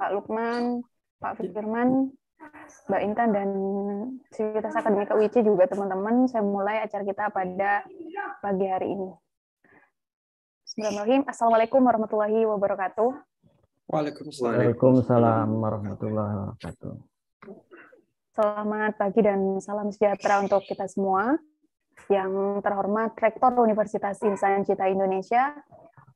Pak Lukman, Pak Firman, Mbak Intan dan Sivitas Akademika UIC juga teman-teman. Saya mulai acara kita pada pagi hari ini. Bismillahirrahmanirrahim. Assalamualaikum warahmatullahi wabarakatuh. Waalaikumsalam. Waalaikumsalam warahmatullahi wabarakatuh. Selamat pagi dan salam sejahtera untuk kita semua. Yang terhormat Rektor Universitas Insan Cita Indonesia,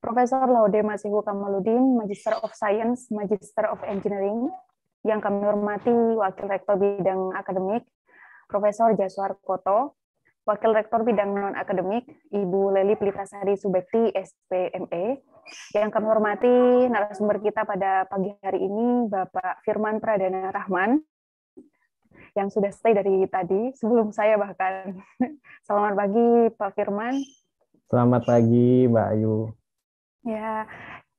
Profesor Laude Masihu Kamaludin, Magister of Science, Magister of Engineering, yang kami hormati Wakil Rektor Bidang Akademik, Profesor Jaswar Koto, Wakil Rektor Bidang Non-Akademik, Ibu Leli Pelitasari Subekti, SPME, yang kami hormati narasumber kita pada pagi hari ini, Bapak Firman Pradana Rahman, yang sudah stay dari tadi, sebelum saya bahkan. Selamat pagi, Pak Firman. Selamat pagi, Mbak Ayu. Ya,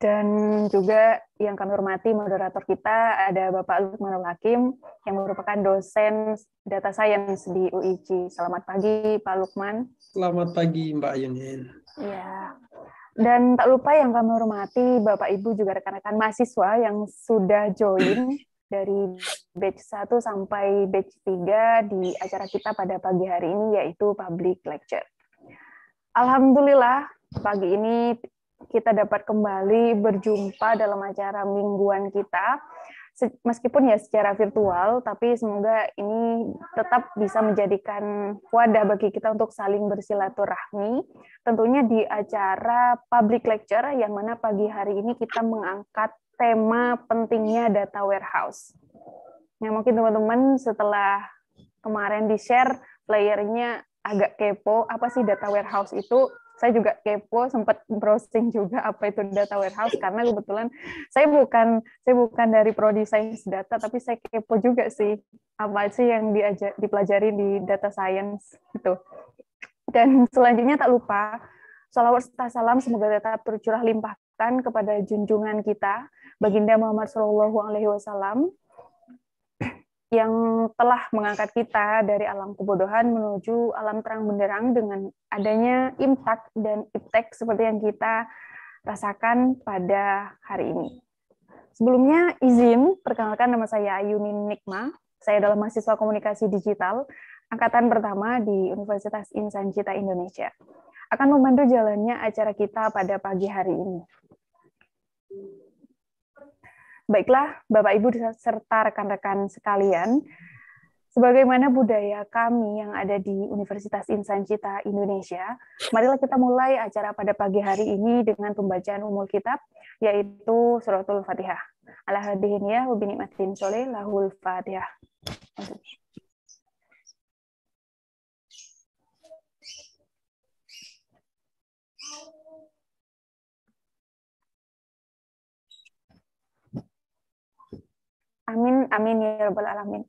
dan juga yang kami hormati moderator kita ada Bapak Lukman Hakim yang merupakan dosen data science di UIC. Selamat pagi Pak Lukman. Selamat pagi Mbak Yunin. Ya. Dan tak lupa yang kami hormati Bapak Ibu juga rekan-rekan mahasiswa yang sudah join dari batch 1 sampai batch 3 di acara kita pada pagi hari ini yaitu public lecture. Alhamdulillah pagi ini kita dapat kembali berjumpa dalam acara mingguan kita meskipun ya secara virtual, tapi semoga ini tetap bisa menjadikan wadah bagi kita untuk saling bersilaturahmi. Tentunya di acara public lecture yang mana pagi hari ini kita mengangkat tema pentingnya data warehouse. Nah, mungkin teman-teman setelah kemarin di-share playernya agak kepo, apa sih data warehouse itu? saya juga kepo sempat browsing juga apa itu data warehouse karena kebetulan saya bukan saya bukan dari prodi science data tapi saya kepo juga sih apa sih yang diajak dipelajari di data science itu Dan selanjutnya tak lupa Salawat serta salam semoga tetap tercurah limpahkan kepada junjungan kita, Baginda Muhammad Shallallahu Alaihi Wasallam, yang telah mengangkat kita dari alam kebodohan menuju alam terang benderang dengan adanya imtak dan iptek seperti yang kita rasakan pada hari ini. Sebelumnya izin perkenalkan nama saya Ayunin Nikma. Saya adalah mahasiswa komunikasi digital angkatan pertama di Universitas Insan Cita Indonesia. Akan membantu jalannya acara kita pada pagi hari ini. Baiklah, Bapak Ibu serta rekan-rekan sekalian, sebagaimana budaya kami yang ada di Universitas Insan Cita Indonesia, marilah kita mulai acara pada pagi hari ini dengan pembacaan umul kitab, yaitu Suratul Fatihah. Alhamdulillah, ya, soleh, lahul Fatihah. Amin, amin ya rabbal alamin.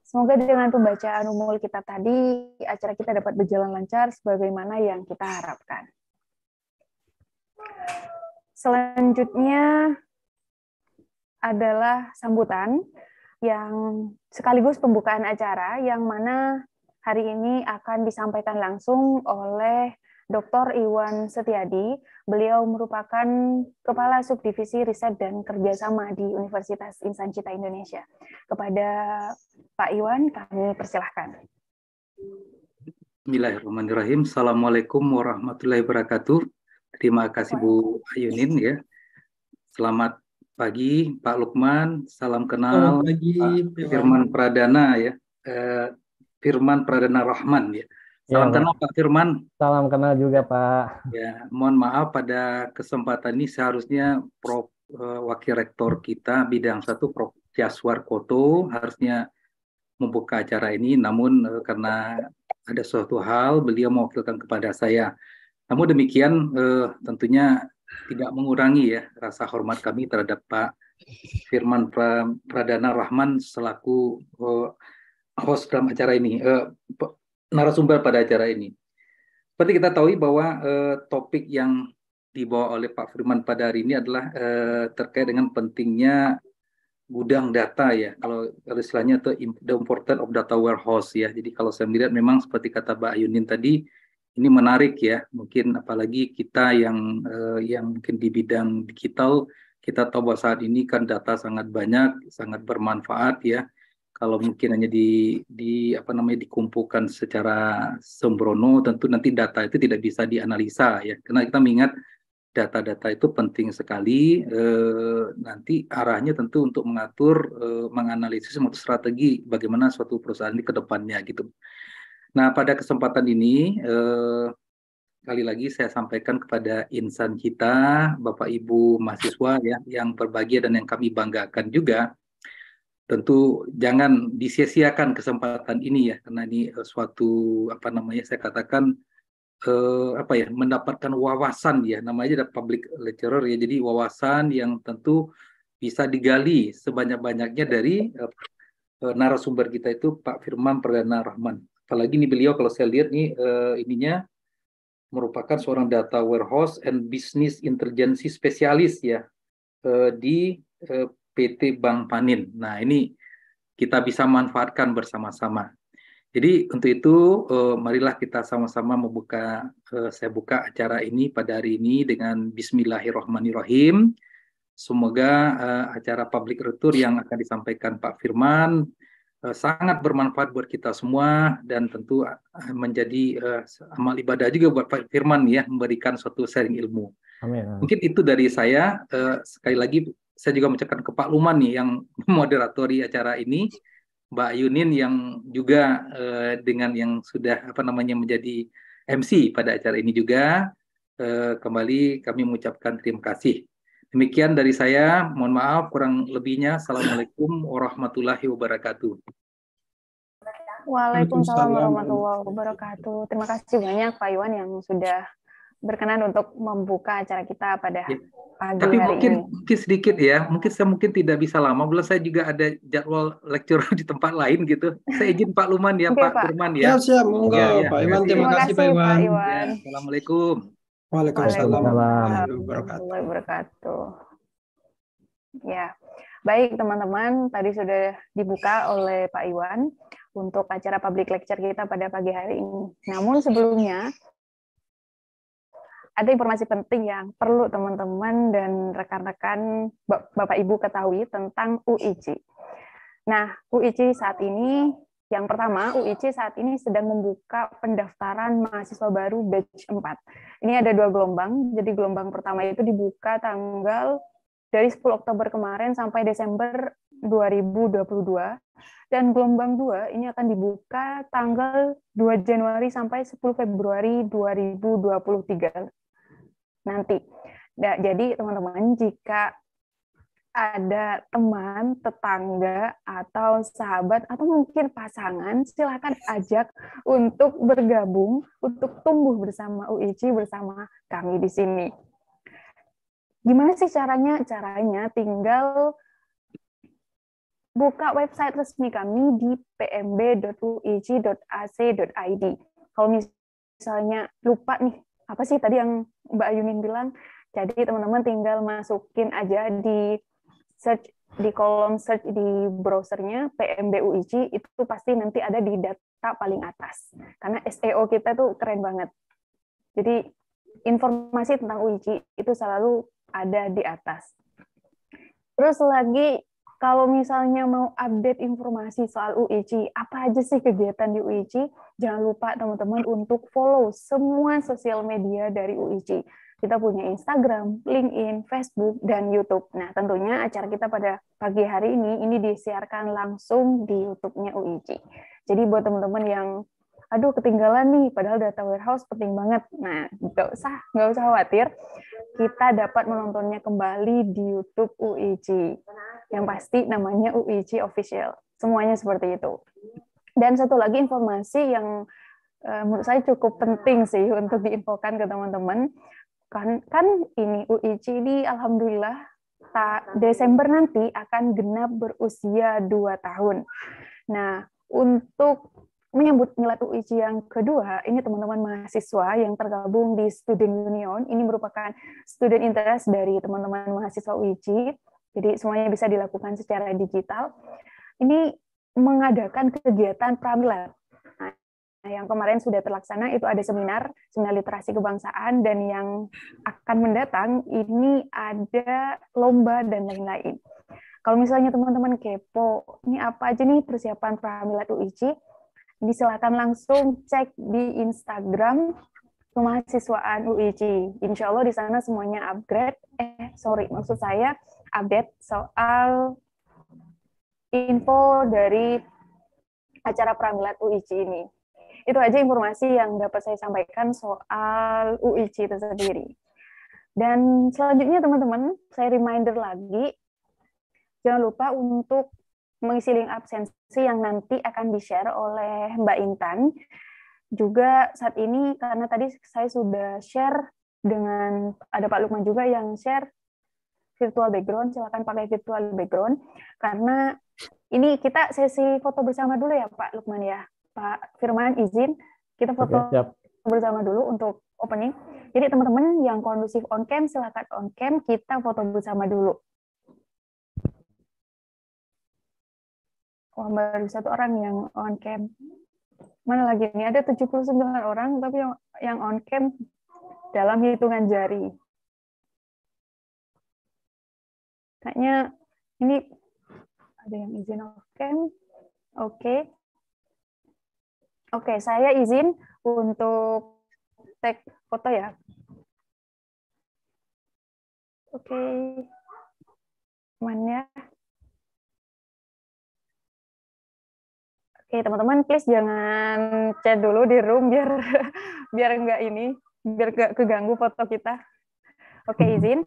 Semoga dengan pembacaan umul kita tadi, acara kita dapat berjalan lancar sebagaimana yang kita harapkan. Selanjutnya adalah sambutan yang sekaligus pembukaan acara yang mana hari ini akan disampaikan langsung oleh Dr. Iwan Setiadi Beliau merupakan Kepala Subdivisi Riset dan Kerjasama di Universitas Insan Cita Indonesia. Kepada Pak Iwan, kami persilahkan. Bismillahirrahmanirrahim. Assalamualaikum warahmatullahi wabarakatuh. Terima kasih Bu Ayunin ya. Selamat pagi Pak Lukman, salam kenal Selamat pagi, Pak Firman Pradana ya. Eh, Firman Pradana Rahman ya. Salam ya, kenal Pak Firman. Salam kenal juga Pak. Ya, mohon maaf pada kesempatan ini seharusnya Prof eh, Wakil Rektor kita bidang satu Prof Jaswar Koto harusnya membuka acara ini, namun eh, karena ada suatu hal beliau mewakilkan kepada saya. Namun demikian eh, tentunya tidak mengurangi ya rasa hormat kami terhadap Pak Firman pra Pradana Rahman selaku host dalam acara ini. Uh, narasumber pada acara ini. Seperti kita tahu bahwa eh, topik yang dibawa oleh Pak Firman pada hari ini adalah eh, terkait dengan pentingnya gudang data ya. Kalau, istilahnya itu the important of data warehouse ya. Jadi kalau saya melihat memang seperti kata Pak Ayunin tadi ini menarik ya. Mungkin apalagi kita yang eh, yang mungkin di bidang digital kita tahu bahwa saat ini kan data sangat banyak, sangat bermanfaat ya kalau mungkin hanya di, di apa namanya dikumpulkan secara sembrono tentu nanti data itu tidak bisa dianalisa ya karena kita mengingat data-data itu penting sekali eh, nanti arahnya tentu untuk mengatur eh, menganalisis suatu strategi bagaimana suatu perusahaan ini ke depannya gitu. Nah, pada kesempatan ini eh, kali lagi saya sampaikan kepada insan kita Bapak Ibu mahasiswa ya yang berbahagia dan yang kami banggakan juga tentu jangan disia-siakan kesempatan ini ya karena ini eh, suatu apa namanya saya katakan eh, apa ya mendapatkan wawasan ya namanya ada public lecturer ya jadi wawasan yang tentu bisa digali sebanyak-banyaknya dari eh, eh narasumber kita itu Pak Firman Perdana Rahman apalagi nih beliau kalau saya lihat nih eh, ininya merupakan seorang data warehouse and business intelligence spesialis ya eh, di eh, PT Bank Panin. Nah, ini kita bisa manfaatkan bersama-sama. Jadi untuk itu eh, marilah kita sama-sama membuka eh, saya buka acara ini pada hari ini dengan bismillahirrahmanirrahim. Semoga eh, acara public retur yang akan disampaikan Pak Firman eh, sangat bermanfaat buat kita semua dan tentu eh, menjadi eh, amal ibadah juga buat Pak Firman ya memberikan suatu sharing ilmu. Amin. Mungkin itu dari saya. Sekali lagi saya juga mengucapkan ke Pak Luman nih yang moderatori acara ini, Mbak Yunin yang juga eh, dengan yang sudah apa namanya menjadi MC pada acara ini juga eh, kembali kami mengucapkan terima kasih. Demikian dari saya, mohon maaf kurang lebihnya. Assalamualaikum warahmatullahi wabarakatuh. Waalaikumsalam warahmatullahi wabarakatuh. Terima kasih banyak Pak Iwan yang sudah berkenan untuk membuka acara kita pada ya. pagi Tapi mungkin, ini. mungkin sedikit ya, mungkin saya mungkin tidak bisa lama, belum saya juga ada jadwal lecture di tempat lain gitu. Saya izin Pak Luman ya, okay, Pak, Pak ya. Ya siap, monggo ya, ya. Pak Iwan, terima, terima kasih Pak Iwan. Ya, Assalamualaikum. Waalaikumsalam warahmatullahi wabarakatuh. Ya, baik teman-teman, tadi sudah dibuka oleh Pak Iwan untuk acara public lecture kita pada pagi hari ini. Namun sebelumnya, ada informasi penting yang perlu teman-teman dan rekan-rekan Bapak Ibu ketahui tentang UIC. Nah, UIC saat ini yang pertama, UIC saat ini sedang membuka pendaftaran mahasiswa baru batch 4. Ini ada dua gelombang. Jadi gelombang pertama itu dibuka tanggal dari 10 Oktober kemarin sampai Desember 2022 dan gelombang 2 ini akan dibuka tanggal 2 Januari sampai 10 Februari 2023 nanti. Nah, jadi teman-teman jika ada teman, tetangga, atau sahabat, atau mungkin pasangan, silakan ajak untuk bergabung, untuk tumbuh bersama UIC, bersama kami di sini. Gimana sih caranya? Caranya tinggal buka website resmi kami di pmb.uig.ac.id. Kalau misalnya lupa nih, apa sih tadi yang Mbak Yunin bilang? Jadi teman-teman tinggal masukin aja di search di kolom search di browsernya PMBUIG itu pasti nanti ada di data paling atas karena SEO kita tuh keren banget. Jadi informasi tentang UIC itu selalu ada di atas. Terus lagi kalau misalnya mau update informasi soal UIC, apa aja sih kegiatan di UIC, jangan lupa teman-teman untuk follow semua sosial media dari UIC. Kita punya Instagram, LinkedIn, Facebook, dan YouTube. Nah, tentunya acara kita pada pagi hari ini, ini disiarkan langsung di YouTube-nya UIC. Jadi buat teman-teman yang aduh ketinggalan nih padahal data warehouse penting banget nah nggak gitu. usah nggak usah khawatir kita dapat menontonnya kembali di YouTube UIC yang pasti namanya UIC official semuanya seperti itu dan satu lagi informasi yang eh, menurut saya cukup penting sih untuk diinfokan ke teman-teman kan kan ini UIC ini alhamdulillah tak Desember nanti akan genap berusia 2 tahun. Nah, untuk Menyambut nilai uic yang kedua, ini teman-teman mahasiswa yang tergabung di Student Union, ini merupakan student interest dari teman-teman mahasiswa uic jadi semuanya bisa dilakukan secara digital. Ini mengadakan kegiatan pramilad. Nah, yang kemarin sudah terlaksana itu ada seminar, seminar literasi kebangsaan, dan yang akan mendatang ini ada lomba dan lain-lain. Kalau misalnya teman-teman kepo, ini apa aja nih persiapan pramilat uic disilakan langsung cek di Instagram kemahasiswaan UIC. Insya Allah di sana semuanya upgrade. Eh, sorry, maksud saya update soal info dari acara peramilan UIC ini. Itu aja informasi yang dapat saya sampaikan soal UIC itu sendiri. Dan selanjutnya teman-teman, saya reminder lagi, jangan lupa untuk mengisi link absensi yang nanti akan di-share oleh Mbak Intan. Juga saat ini karena tadi saya sudah share dengan ada Pak Lukman juga yang share virtual background, silakan pakai virtual background karena ini kita sesi foto bersama dulu ya Pak Lukman ya. Pak Firman izin kita foto Oke, siap. bersama dulu untuk opening. Jadi teman-teman yang kondusif on cam silakan on cam kita foto bersama dulu. wah baru satu orang yang on cam mana lagi ini ada 79 orang tapi yang yang on cam dalam hitungan jari kayaknya ini ada yang izin on cam oke okay. oke okay, saya izin untuk take foto ya oke okay. mana ya Oke, teman-teman please jangan chat dulu di room biar biar enggak ini, biar enggak keganggu foto kita. Oke, hmm. izin.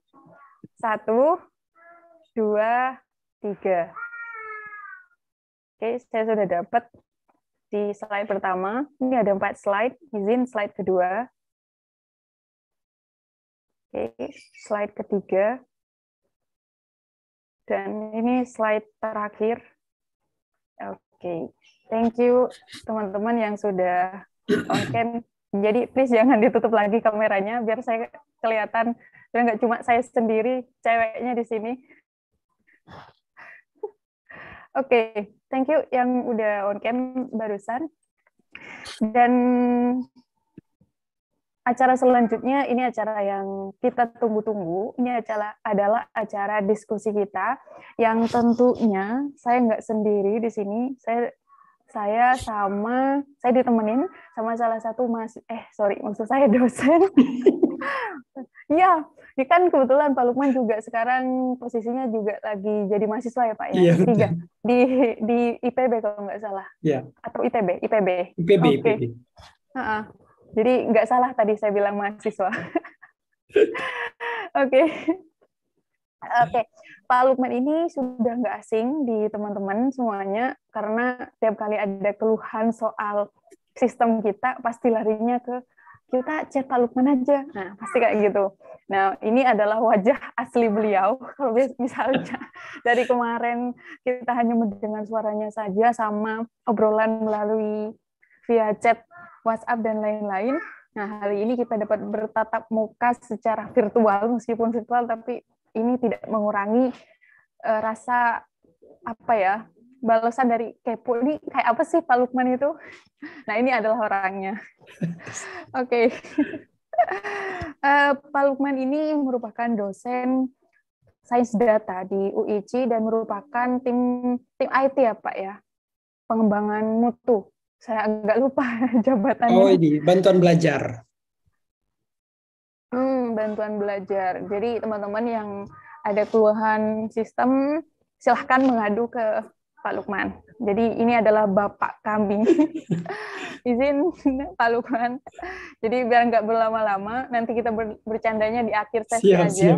Satu, dua, tiga. Oke, saya sudah dapat di slide pertama. Ini ada empat slide. Izin slide kedua. Oke, slide ketiga. Dan ini slide terakhir. Oke. Thank you teman-teman yang sudah on cam. Jadi please jangan ditutup lagi kameranya biar saya kelihatan dan nggak cuma saya sendiri ceweknya di sini. Oke, okay, thank you yang udah on cam barusan. Dan acara selanjutnya ini acara yang kita tunggu-tunggu. Ini acara adalah acara diskusi kita yang tentunya saya nggak sendiri di sini. Saya saya sama saya ditemenin sama salah satu mas eh sorry maksud saya dosen Iya, ya kan kebetulan Pak Lukman juga sekarang posisinya juga lagi jadi mahasiswa ya Pak ya, ya tiga di di IPB kalau nggak salah, ya. atau ITB, IPB. IPB, okay. IPB. Uh -uh. Jadi nggak salah tadi saya bilang mahasiswa. Oke, oke. Okay. Pak Lukman ini sudah nggak asing di teman-teman semuanya karena tiap kali ada keluhan soal sistem kita pasti larinya ke kita chat Pak Lukman aja. Nah, pasti kayak gitu. Nah, ini adalah wajah asli beliau. Kalau misalnya dari kemarin kita hanya mendengar suaranya saja sama obrolan melalui via chat WhatsApp dan lain-lain. Nah, hari ini kita dapat bertatap muka secara virtual, meskipun virtual, tapi ini tidak mengurangi uh, rasa apa ya balasan dari kepo ini kayak apa sih Pak Lukman itu? Nah ini adalah orangnya. Oke, okay. uh, eh, Pak Lukman ini merupakan dosen sains data di UIC dan merupakan tim tim IT ya Pak ya, pengembangan mutu. Saya agak lupa jabatannya. Oh ini bantuan belajar. Hmm, bantuan belajar. Jadi teman-teman yang ada keluhan sistem, silahkan mengadu ke Pak Lukman. Jadi ini adalah bapak kambing. Izin Pak Lukman. Jadi biar nggak berlama-lama, nanti kita bercandanya di akhir sesi siap, aja. Siap,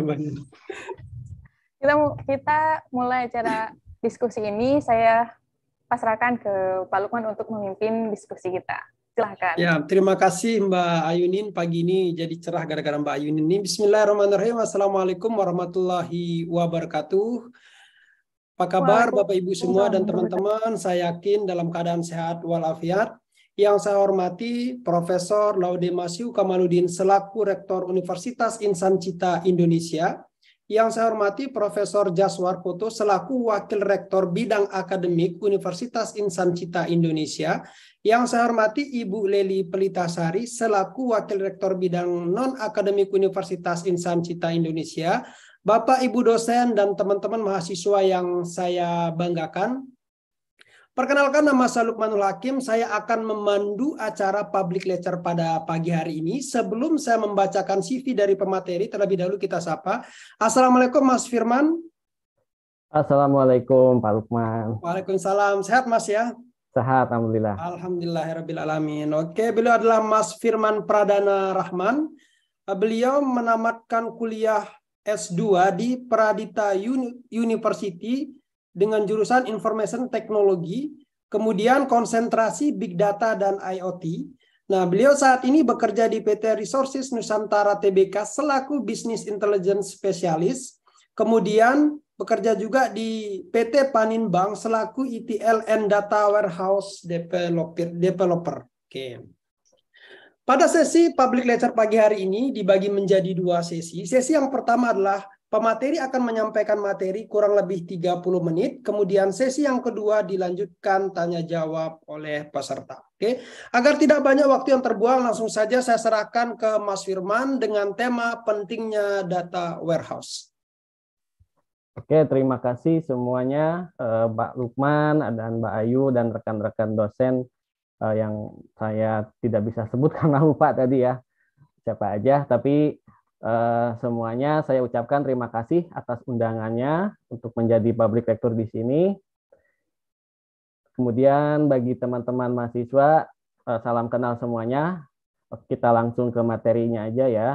kita kita mulai acara diskusi ini. Saya pasrahkan ke Pak Lukman untuk memimpin diskusi kita. Silahkan. Ya, terima kasih Mbak Ayunin pagi ini jadi cerah gara-gara Mbak Ayunin ini. Bismillahirrahmanirrahim. Assalamualaikum warahmatullahi wabarakatuh. Apa kabar Bapak Ibu semua dan teman-teman? Saya yakin dalam keadaan sehat walafiat. Yang saya hormati Profesor Laude Masiu Kamaludin selaku Rektor Universitas Insan Cita Indonesia. Yang saya hormati Profesor Jaswar Koto selaku Wakil Rektor Bidang Akademik Universitas Insan Cita Indonesia yang saya hormati Ibu Leli Pelitasari selaku Wakil Rektor Bidang Non-Akademik Universitas Insan Cita Indonesia, Bapak Ibu dosen dan teman-teman mahasiswa yang saya banggakan. Perkenalkan nama saya Lukmanul Hakim, saya akan memandu acara public lecture pada pagi hari ini. Sebelum saya membacakan CV dari pemateri, terlebih dahulu kita sapa. Assalamualaikum Mas Firman. Assalamualaikum Pak Lukman. Waalaikumsalam, sehat Mas ya? Sehat, Alhamdulillah. Ya Alamin. Oke, beliau adalah Mas Firman Pradana Rahman. Beliau menamatkan kuliah S2 di Pradita University dengan jurusan Information Technology, kemudian konsentrasi Big Data dan IoT. Nah, beliau saat ini bekerja di PT Resources Nusantara Tbk selaku Business Intelligence Specialist, kemudian bekerja juga di PT Panin Bank selaku ETLN Data Warehouse Developer. developer. Oke. Pada sesi public lecture pagi hari ini dibagi menjadi dua sesi. Sesi yang pertama adalah pemateri akan menyampaikan materi kurang lebih 30 menit, kemudian sesi yang kedua dilanjutkan tanya jawab oleh peserta. Oke. Agar tidak banyak waktu yang terbuang, langsung saja saya serahkan ke Mas Firman dengan tema pentingnya data warehouse. Oke, terima kasih semuanya eh, Mbak Lukman, dan Mbak Ayu, dan rekan-rekan dosen eh, yang saya tidak bisa sebut karena lupa tadi ya siapa aja. Tapi eh, semuanya saya ucapkan terima kasih atas undangannya untuk menjadi public lecture di sini. Kemudian bagi teman-teman mahasiswa, salam kenal semuanya. Kita langsung ke materinya aja ya.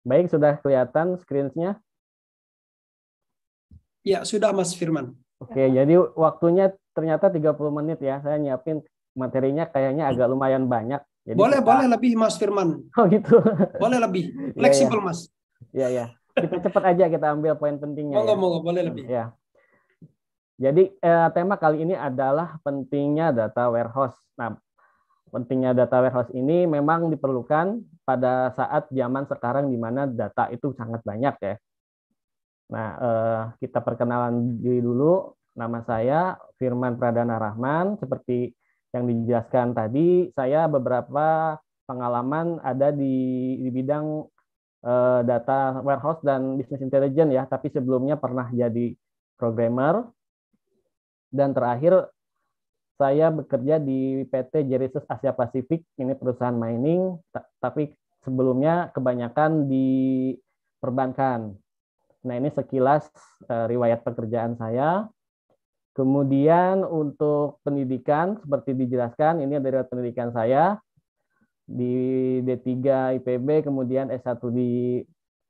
Baik, sudah kelihatan screen-nya? Ya, sudah Mas Firman. Oke, jadi waktunya ternyata 30 menit ya. Saya nyiapin materinya kayaknya agak lumayan banyak. Jadi boleh, kita... boleh lebih Mas Firman. Oh gitu. Boleh lebih. Iya, iya. Fleksibel, ya, ya. Mas. Iya, iya. Kita cepat aja kita ambil poin pentingnya. Oh, ya. monggo, boleh lebih. Ya. Jadi eh, tema kali ini adalah pentingnya data warehouse. Nah, pentingnya data warehouse ini memang diperlukan pada saat zaman sekarang di mana data itu sangat banyak ya. Nah, eh, kita perkenalan diri dulu. Nama saya Firman Pradana Rahman. Seperti yang dijelaskan tadi, saya beberapa pengalaman ada di, di bidang eh, data warehouse dan business intelligence ya, tapi sebelumnya pernah jadi programmer. Dan terakhir saya bekerja di PT Jerisus Asia Pasifik, ini perusahaan mining, tapi sebelumnya kebanyakan di perbankan. Nah, ini sekilas uh, riwayat pekerjaan saya. Kemudian untuk pendidikan, seperti dijelaskan, ini adalah pendidikan saya di D3 IPB, kemudian S1 di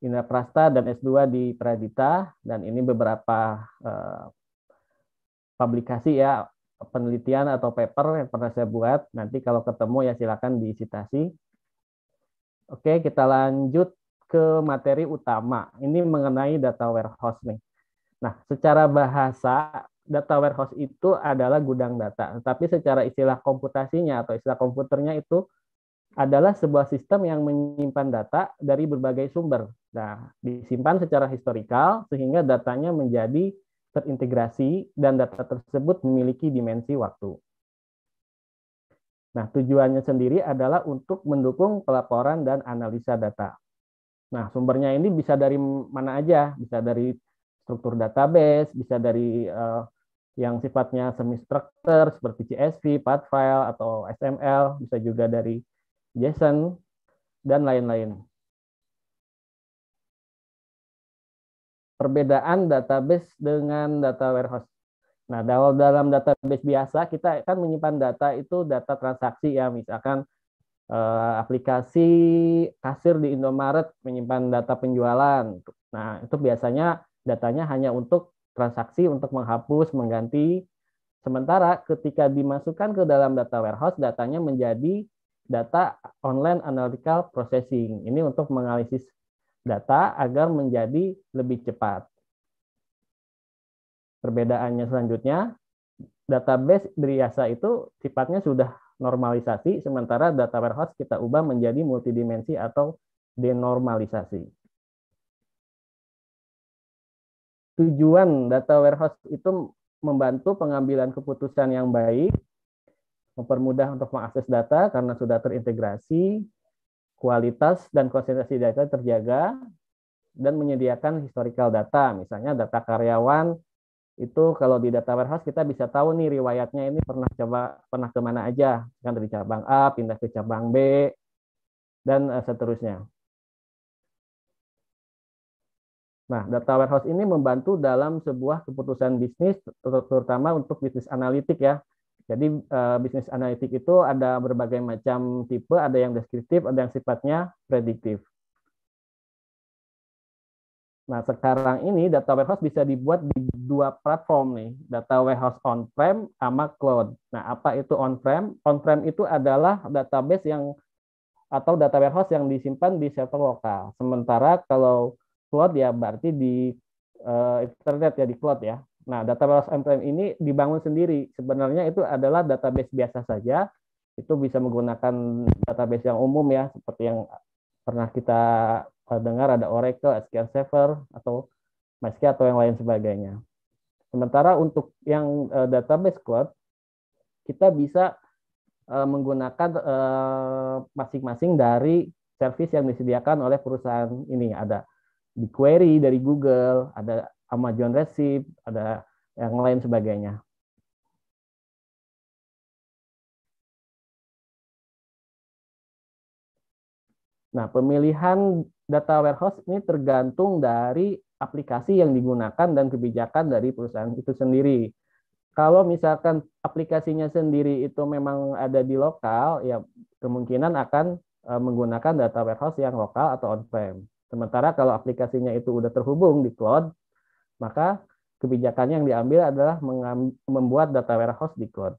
Indra dan S2 di Pradita, dan ini beberapa uh, publikasi ya penelitian atau paper yang pernah saya buat. Nanti kalau ketemu ya silakan disitasi. Oke, kita lanjut ke materi utama. Ini mengenai data warehouse nih. Nah, secara bahasa data warehouse itu adalah gudang data, tapi secara istilah komputasinya atau istilah komputernya itu adalah sebuah sistem yang menyimpan data dari berbagai sumber. Nah, disimpan secara historikal sehingga datanya menjadi terintegrasi, dan data tersebut memiliki dimensi waktu. Nah, tujuannya sendiri adalah untuk mendukung pelaporan dan analisa data. Nah, sumbernya ini bisa dari mana aja, bisa dari struktur database, bisa dari uh, yang sifatnya semi structure seperti CSV, path file atau XML, bisa juga dari JSON dan lain-lain. perbedaan database dengan data warehouse. Nah, dalam database biasa kita kan menyimpan data itu data transaksi ya, misalkan eh, aplikasi kasir di Indomaret menyimpan data penjualan. Nah, itu biasanya datanya hanya untuk transaksi untuk menghapus, mengganti. Sementara ketika dimasukkan ke dalam data warehouse, datanya menjadi data online analytical processing. Ini untuk menganalisis data agar menjadi lebih cepat. Perbedaannya selanjutnya, database Driasa itu sifatnya sudah normalisasi, sementara data warehouse kita ubah menjadi multidimensi atau denormalisasi. Tujuan data warehouse itu membantu pengambilan keputusan yang baik, mempermudah untuk mengakses data karena sudah terintegrasi, kualitas dan konsentrasi data terjaga dan menyediakan historical data. Misalnya data karyawan itu kalau di data warehouse kita bisa tahu nih riwayatnya ini pernah coba pernah kemana aja, kan dari cabang A pindah ke cabang B dan eh, seterusnya. Nah, data warehouse ini membantu dalam sebuah keputusan bisnis, terutama untuk bisnis analitik ya. Jadi uh, bisnis analitik itu ada berbagai macam tipe, ada yang deskriptif, ada yang sifatnya prediktif. Nah, sekarang ini data warehouse bisa dibuat di dua platform nih, data warehouse on-prem sama cloud. Nah, apa itu on-prem? On-prem itu adalah database yang atau data warehouse yang disimpan di server lokal. Sementara kalau cloud ya berarti di uh, internet ya di cloud ya. Nah, database on ini dibangun sendiri. Sebenarnya itu adalah database biasa saja. Itu bisa menggunakan database yang umum ya, seperti yang pernah kita eh, dengar ada Oracle, SQL Server, atau MySQL atau yang lain sebagainya. Sementara untuk yang eh, database cloud, kita bisa eh, menggunakan masing-masing dari service yang disediakan oleh perusahaan ini. Ada BigQuery dari Google, ada Amazon Receipt, ada yang lain sebagainya. Nah, pemilihan data warehouse ini tergantung dari aplikasi yang digunakan dan kebijakan dari perusahaan itu sendiri. Kalau misalkan aplikasinya sendiri itu memang ada di lokal, ya kemungkinan akan eh, menggunakan data warehouse yang lokal atau on-prem. Sementara kalau aplikasinya itu udah terhubung di cloud, maka kebijakan yang diambil adalah membuat data warehouse di cloud.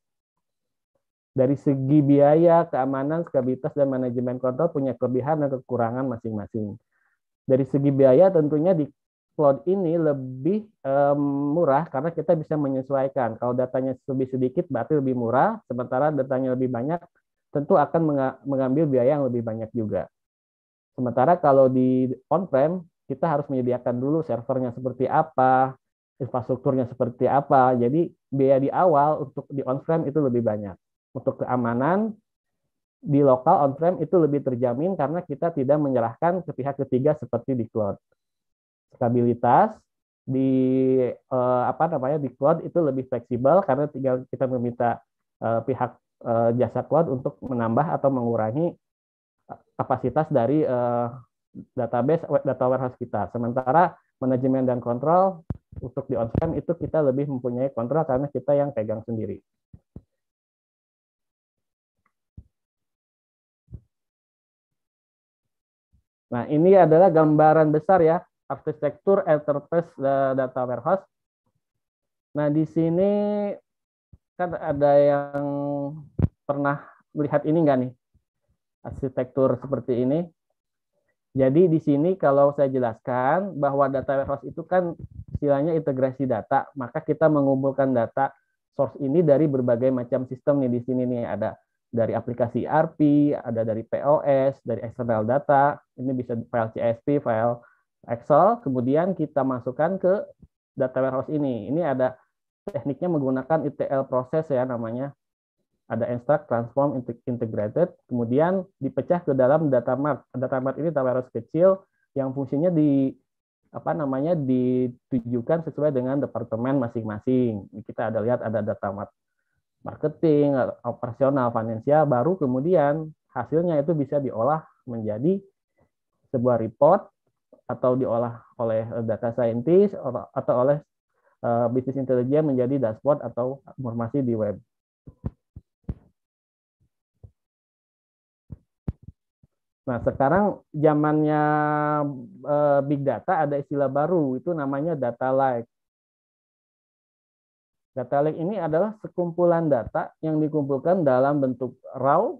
Dari segi biaya, keamanan, stabilitas, dan manajemen kontrol punya kelebihan dan kekurangan masing-masing. Dari segi biaya tentunya di cloud ini lebih um, murah karena kita bisa menyesuaikan. Kalau datanya lebih sedikit berarti lebih murah, sementara datanya lebih banyak tentu akan mengambil biaya yang lebih banyak juga. Sementara kalau di on-prem kita harus menyediakan dulu servernya seperti apa, infrastrukturnya seperti apa. Jadi biaya di awal untuk di on-prem itu lebih banyak. Untuk keamanan di lokal on-prem itu lebih terjamin karena kita tidak menyerahkan ke pihak ketiga seperti di cloud. Stabilitas di eh, apa namanya di cloud itu lebih fleksibel karena tinggal kita meminta eh, pihak eh, jasa cloud untuk menambah atau mengurangi eh, kapasitas dari eh, database data warehouse kita. Sementara manajemen dan kontrol untuk di on-prem itu kita lebih mempunyai kontrol karena kita yang pegang sendiri. Nah, ini adalah gambaran besar ya arsitektur enterprise eh, data warehouse. Nah, di sini kan ada yang pernah melihat ini enggak nih? Arsitektur seperti ini. Jadi di sini kalau saya jelaskan bahwa data warehouse itu kan istilahnya integrasi data, maka kita mengumpulkan data source ini dari berbagai macam sistem nih di sini nih ada dari aplikasi ERP, ada dari POS, dari external data, ini bisa file CSV, file Excel, kemudian kita masukkan ke data warehouse ini. Ini ada tekniknya menggunakan ETL proses ya namanya ada extract, transform, integrated, kemudian dipecah ke dalam data mart. Data mart ini tabel harus kecil yang fungsinya di apa namanya ditujukan sesuai dengan departemen masing-masing. Kita ada lihat ada data mart marketing, operasional, finansial, baru kemudian hasilnya itu bisa diolah menjadi sebuah report atau diolah oleh data scientist atau oleh eh, bisnis intelijen menjadi dashboard atau informasi di web Nah, sekarang zamannya uh, big data ada istilah baru itu namanya data lake. Data lake ini adalah sekumpulan data yang dikumpulkan dalam bentuk raw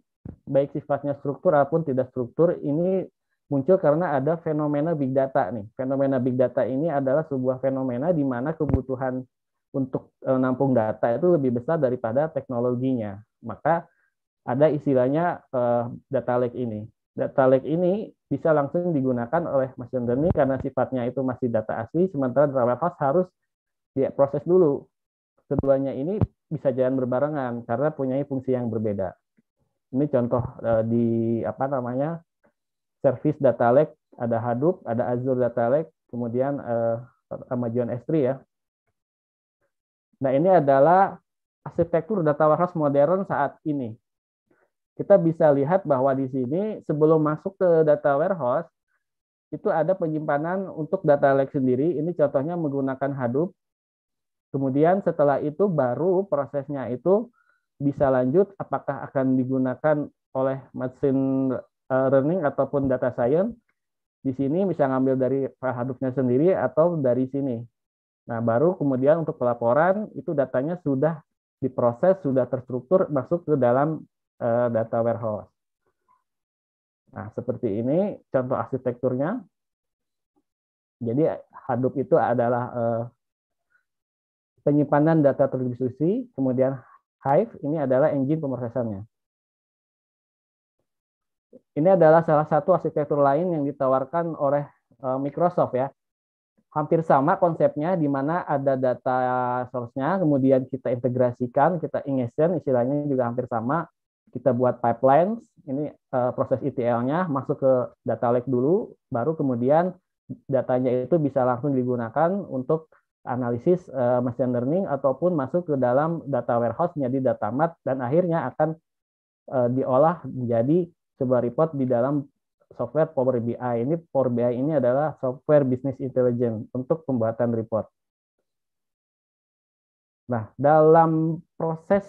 baik sifatnya struktur ataupun tidak struktur ini muncul karena ada fenomena big data nih. Fenomena big data ini adalah sebuah fenomena di mana kebutuhan untuk eh, nampung data itu lebih besar daripada teknologinya. Maka ada istilahnya eh, data lake ini data lake ini bisa langsung digunakan oleh machine learning karena sifatnya itu masih data asli, sementara data warehouse harus diproses dulu. Keduanya ini bisa jalan berbarengan karena punya fungsi yang berbeda. Ini contoh eh, di apa namanya service data lake ada Hadoop, ada Azure data lake, kemudian eh, Amazon S3 ya. Nah ini adalah arsitektur data warehouse modern saat ini kita bisa lihat bahwa di sini sebelum masuk ke data warehouse itu ada penyimpanan untuk data lake sendiri. Ini contohnya menggunakan Hadoop. Kemudian setelah itu baru prosesnya itu bisa lanjut apakah akan digunakan oleh machine learning ataupun data science. Di sini bisa ngambil dari hadoop sendiri atau dari sini. Nah, baru kemudian untuk pelaporan itu datanya sudah diproses, sudah terstruktur masuk ke dalam Eh, data warehouse. Nah, seperti ini contoh arsitekturnya. Jadi Hadoop itu adalah eh, penyimpanan data terdistribusi, kemudian Hive ini adalah engine pemrosesannya. Ini adalah salah satu arsitektur lain yang ditawarkan oleh eh, Microsoft ya. Hampir sama konsepnya di mana ada data source-nya, kemudian kita integrasikan, kita ingestion, istilahnya juga hampir sama kita buat pipeline ini uh, proses ETL-nya masuk ke data lake dulu baru kemudian datanya itu bisa langsung digunakan untuk analisis uh, machine learning ataupun masuk ke dalam data warehouse menjadi data mart dan akhirnya akan uh, diolah menjadi sebuah report di dalam software Power BI. Ini Power BI ini adalah software business intelligence untuk pembuatan report. Nah, dalam proses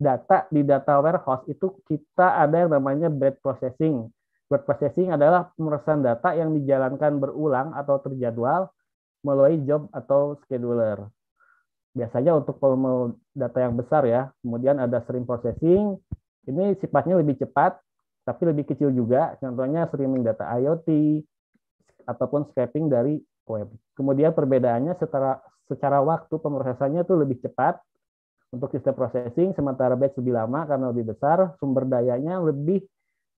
data di data warehouse itu kita ada yang namanya batch processing. Batch processing adalah pemrosesan data yang dijalankan berulang atau terjadwal melalui job atau scheduler. Biasanya untuk volume data yang besar ya. Kemudian ada stream processing. Ini sifatnya lebih cepat, tapi lebih kecil juga. Contohnya streaming data IoT ataupun scraping dari web. Kemudian perbedaannya secara secara waktu pemrosesannya itu lebih cepat, untuk sistem processing, sementara batch lebih lama karena lebih besar, sumber dayanya lebih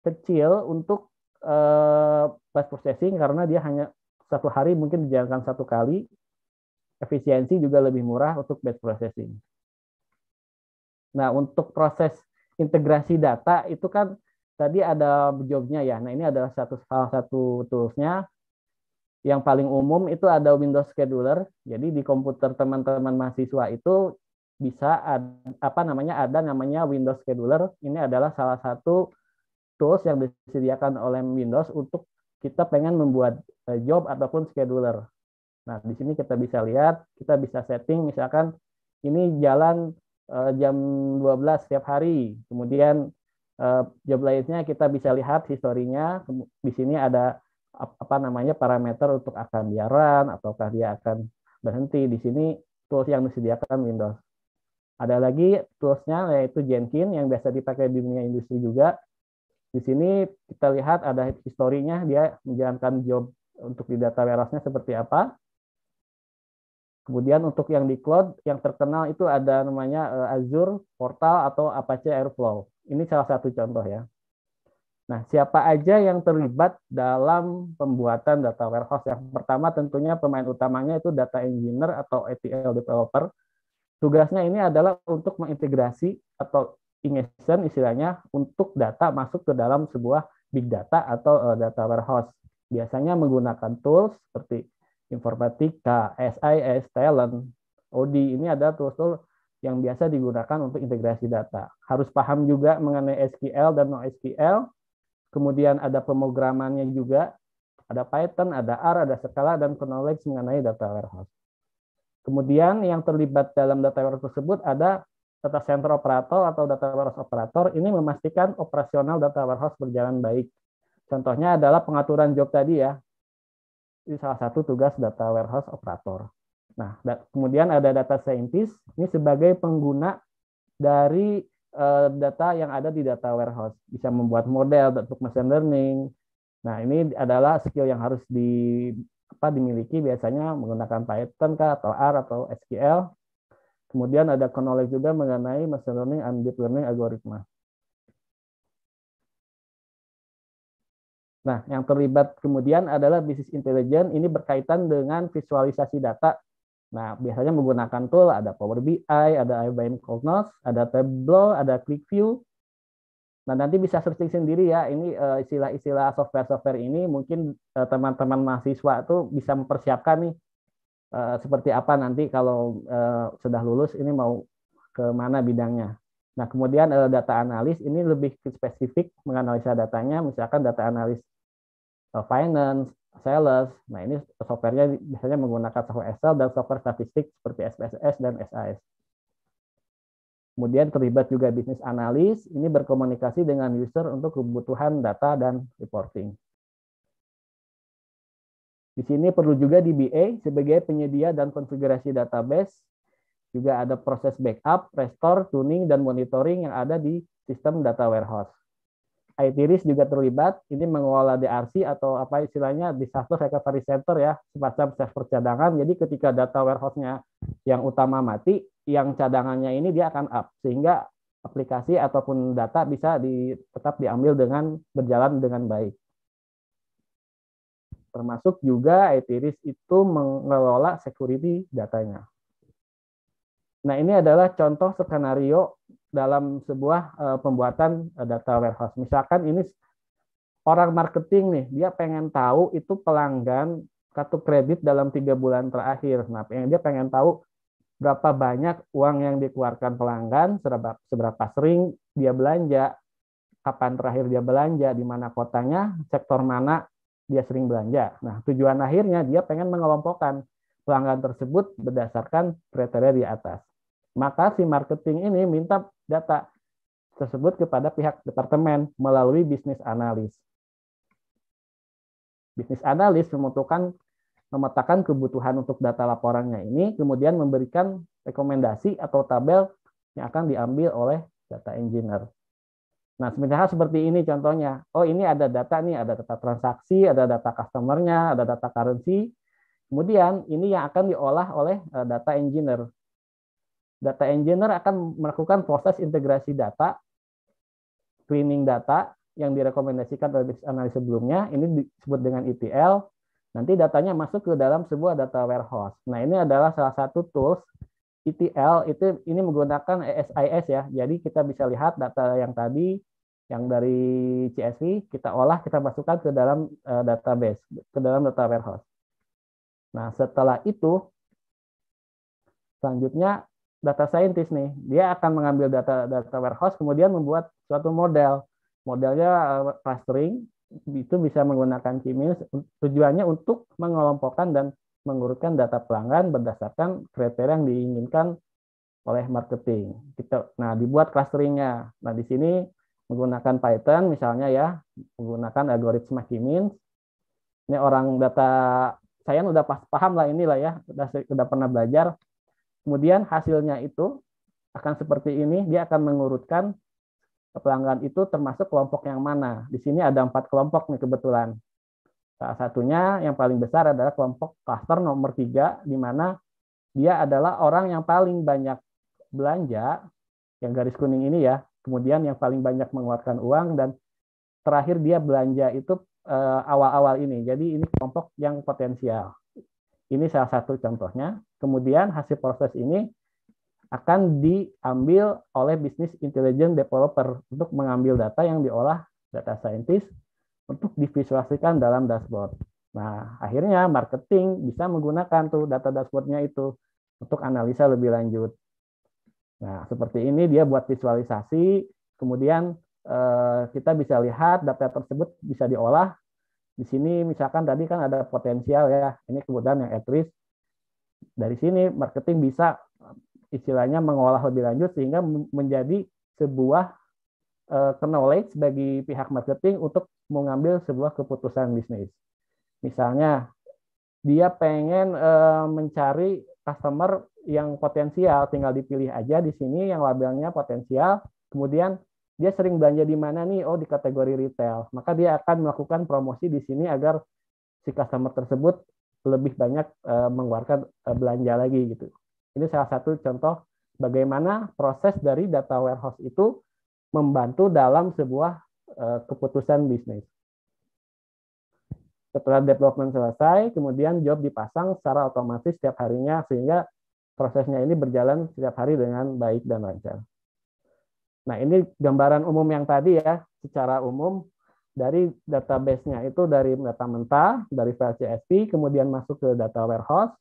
kecil untuk uh, batch processing karena dia hanya satu hari mungkin dijalankan satu kali. Efisiensi juga lebih murah untuk batch processing. Nah, untuk proses integrasi data itu kan tadi ada jobnya ya. Nah, ini adalah satu salah satu toolsnya. Yang paling umum itu ada Windows Scheduler. Jadi di komputer teman-teman mahasiswa itu bisa ad, apa namanya ada namanya Windows Scheduler. Ini adalah salah satu tools yang disediakan oleh Windows untuk kita pengen membuat eh, job ataupun scheduler. Nah, di sini kita bisa lihat, kita bisa setting misalkan ini jalan eh, jam 12 setiap hari. Kemudian eh, job lainnya kita bisa lihat historinya. Di sini ada apa namanya parameter untuk akan biaran ataukah dia akan berhenti. Di sini tools yang disediakan Windows. Ada lagi toolsnya yaitu Jenkins yang biasa dipakai di dunia industri juga. Di sini kita lihat ada historinya dia menjalankan job untuk di data warehouse-nya seperti apa. Kemudian untuk yang di cloud yang terkenal itu ada namanya eh, Azure Portal atau Apache Airflow. Ini salah satu contoh ya. Nah, siapa aja yang terlibat dalam pembuatan data warehouse? Yang pertama tentunya pemain utamanya itu data engineer atau ETL developer Tugasnya ini adalah untuk mengintegrasi atau ingestion istilahnya untuk data masuk ke dalam sebuah big data atau uh, data warehouse. Biasanya menggunakan tools seperti informatika, SIS, talent, OD. Ini ada tools-tools yang biasa digunakan untuk integrasi data. Harus paham juga mengenai SQL dan NoSQL. Kemudian ada pemrogramannya juga, ada Python, ada R, ada Scala, dan knowledge mengenai data warehouse. Kemudian yang terlibat dalam data warehouse tersebut ada data center operator atau data warehouse operator ini memastikan operasional data warehouse berjalan baik. Contohnya adalah pengaturan job tadi ya. Ini salah satu tugas data warehouse operator. Nah, kemudian ada data scientist ini sebagai pengguna dari eh, data yang ada di data warehouse. Bisa membuat model untuk machine learning. Nah, ini adalah skill yang harus di apa dimiliki biasanya menggunakan Python kah, atau R atau SQL. Kemudian ada knowledge juga mengenai machine learning and deep learning algoritma. Nah, yang terlibat kemudian adalah bisnis intelijen ini berkaitan dengan visualisasi data. Nah, biasanya menggunakan tool ada Power BI, ada IBM Cognos, ada Tableau, ada ClickView, Nah, nanti bisa searching sendiri ya. Ini istilah eh, istilah-istilah software-software ini mungkin teman eh, teman-teman mahasiswa itu bisa mempersiapkan nih uh, seperti apa nanti kalau uh, sudah lulus ini mau ke mana bidangnya. Nah, kemudian uh, data analis ini lebih spesifik menganalisa datanya, misalkan data analis uh, finance, sales. Nah, ini softwarenya biasanya menggunakan software Excel dan software statistik seperti SPSS dan SAS Kemudian terlibat juga bisnis analis, ini berkomunikasi dengan user untuk kebutuhan data dan reporting. Di sini perlu juga DBA sebagai penyedia dan konfigurasi database. Juga ada proses backup, restore, tuning, dan monitoring yang ada di sistem data warehouse. risk juga terlibat, ini mengelola DRC atau apa istilahnya disaster recovery center ya, semacam server cadangan. Jadi ketika data warehouse-nya yang utama mati, yang cadangannya ini dia akan up sehingga aplikasi ataupun data bisa di, tetap diambil dengan berjalan dengan baik. Termasuk juga Etheris itu mengelola security datanya. Nah, ini adalah contoh skenario dalam sebuah uh, pembuatan uh, data warehouse. Misalkan ini orang marketing nih, dia pengen tahu itu pelanggan kartu kredit dalam tiga bulan terakhir. Nah, yang dia pengen tahu berapa banyak uang yang dikeluarkan pelanggan, seberapa, seberapa sering dia belanja, kapan terakhir dia belanja, di mana kotanya, sektor mana dia sering belanja. Nah, tujuan akhirnya dia pengen mengelompokkan pelanggan tersebut berdasarkan kriteria di atas. Maka si marketing ini minta data tersebut kepada pihak departemen melalui bisnis analis. Bisnis analis membutuhkan memetakan kebutuhan untuk data laporannya ini, kemudian memberikan rekomendasi atau tabel yang akan diambil oleh data engineer. Nah, sementara seperti ini contohnya. Oh, ini ada data nih, ada data transaksi, ada data customernya ada data currency. Kemudian ini yang akan diolah oleh eh, data engineer. Data engineer akan melakukan proses integrasi data, cleaning data yang direkomendasikan oleh analis sebelumnya, ini disebut dengan ETL. Nanti datanya masuk ke dalam sebuah data warehouse. Nah, ini adalah salah satu tools ETL itu ini menggunakan SIS e ya. Jadi kita bisa lihat data yang tadi yang dari CSV kita olah kita masukkan ke dalam eh, database, ke dalam data warehouse. Nah, setelah itu selanjutnya data scientist nih, dia akan mengambil data data warehouse kemudian membuat suatu model. Modelnya eh, clustering itu bisa menggunakan Cimius tujuannya untuk mengelompokkan dan mengurutkan data pelanggan berdasarkan kriteria yang diinginkan oleh marketing. Kita, gitu. nah dibuat clusteringnya. Nah di sini menggunakan Python misalnya ya, menggunakan algoritma Kimins. Ini orang data saya udah pas paham lah inilah ya, udah udah pernah belajar. Kemudian hasilnya itu akan seperti ini, dia akan mengurutkan pelanggan itu termasuk kelompok yang mana. Di sini ada empat kelompok nih kebetulan. Salah satunya yang paling besar adalah kelompok klaster nomor tiga, di mana dia adalah orang yang paling banyak belanja, yang garis kuning ini ya, kemudian yang paling banyak mengeluarkan uang, dan terakhir dia belanja itu eh, awal-awal ini. Jadi ini kelompok yang potensial. Ini salah satu contohnya. Kemudian hasil proses ini akan diambil oleh bisnis intelligent developer untuk mengambil data yang diolah data scientist untuk divisualisasikan dalam dashboard. Nah, akhirnya marketing bisa menggunakan tuh data dashboardnya itu untuk analisa lebih lanjut. Nah, seperti ini dia buat visualisasi, kemudian eh, kita bisa lihat data tersebut bisa diolah. Di sini misalkan tadi kan ada potensial ya, ini kemudian yang at risk. Dari sini marketing bisa istilahnya mengolah lebih lanjut sehingga menjadi sebuah uh, knowledge bagi pihak marketing untuk mengambil sebuah keputusan bisnis. Misalnya dia pengen uh, mencari customer yang potensial, tinggal dipilih aja di sini yang labelnya potensial. Kemudian dia sering belanja di mana nih? Oh di kategori retail. Maka dia akan melakukan promosi di sini agar si customer tersebut lebih banyak uh, mengeluarkan uh, belanja lagi gitu. Ini salah satu contoh bagaimana proses dari data warehouse itu membantu dalam sebuah eh, keputusan bisnis. Setelah development selesai, kemudian job dipasang secara otomatis setiap harinya sehingga prosesnya ini berjalan setiap hari dengan baik dan lancar. Nah, ini gambaran umum yang tadi ya, secara umum dari database-nya itu dari data mentah, dari file CSV, kemudian masuk ke data warehouse,